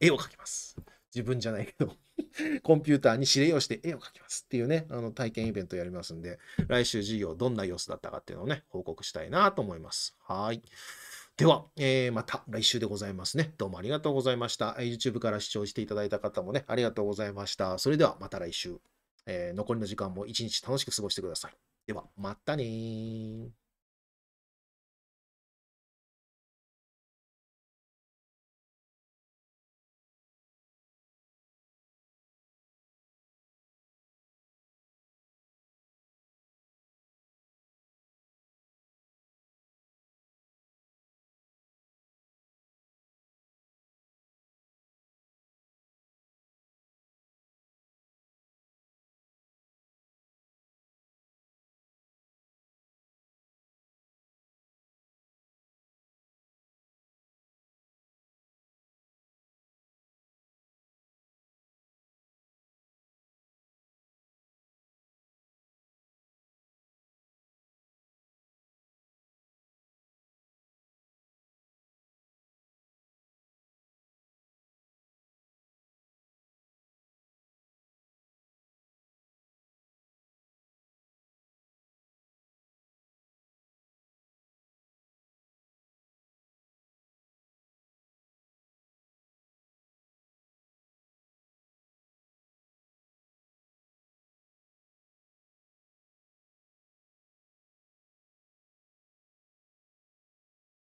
A: 絵を描きます。自分じゃないけど コンピューターに指令をして絵を描きますっていうね、あの体験イベントやりますんで、来週授業どんな様子だったかっていうのをね、報告したいなと思います。はい。では、えー、また来週でございますね。どうもありがとうございました。YouTube から視聴していただいた方もね、ありがとうございました。それではまた来週。えー、残りの時間も一日楽しく過ごしてください。では、またね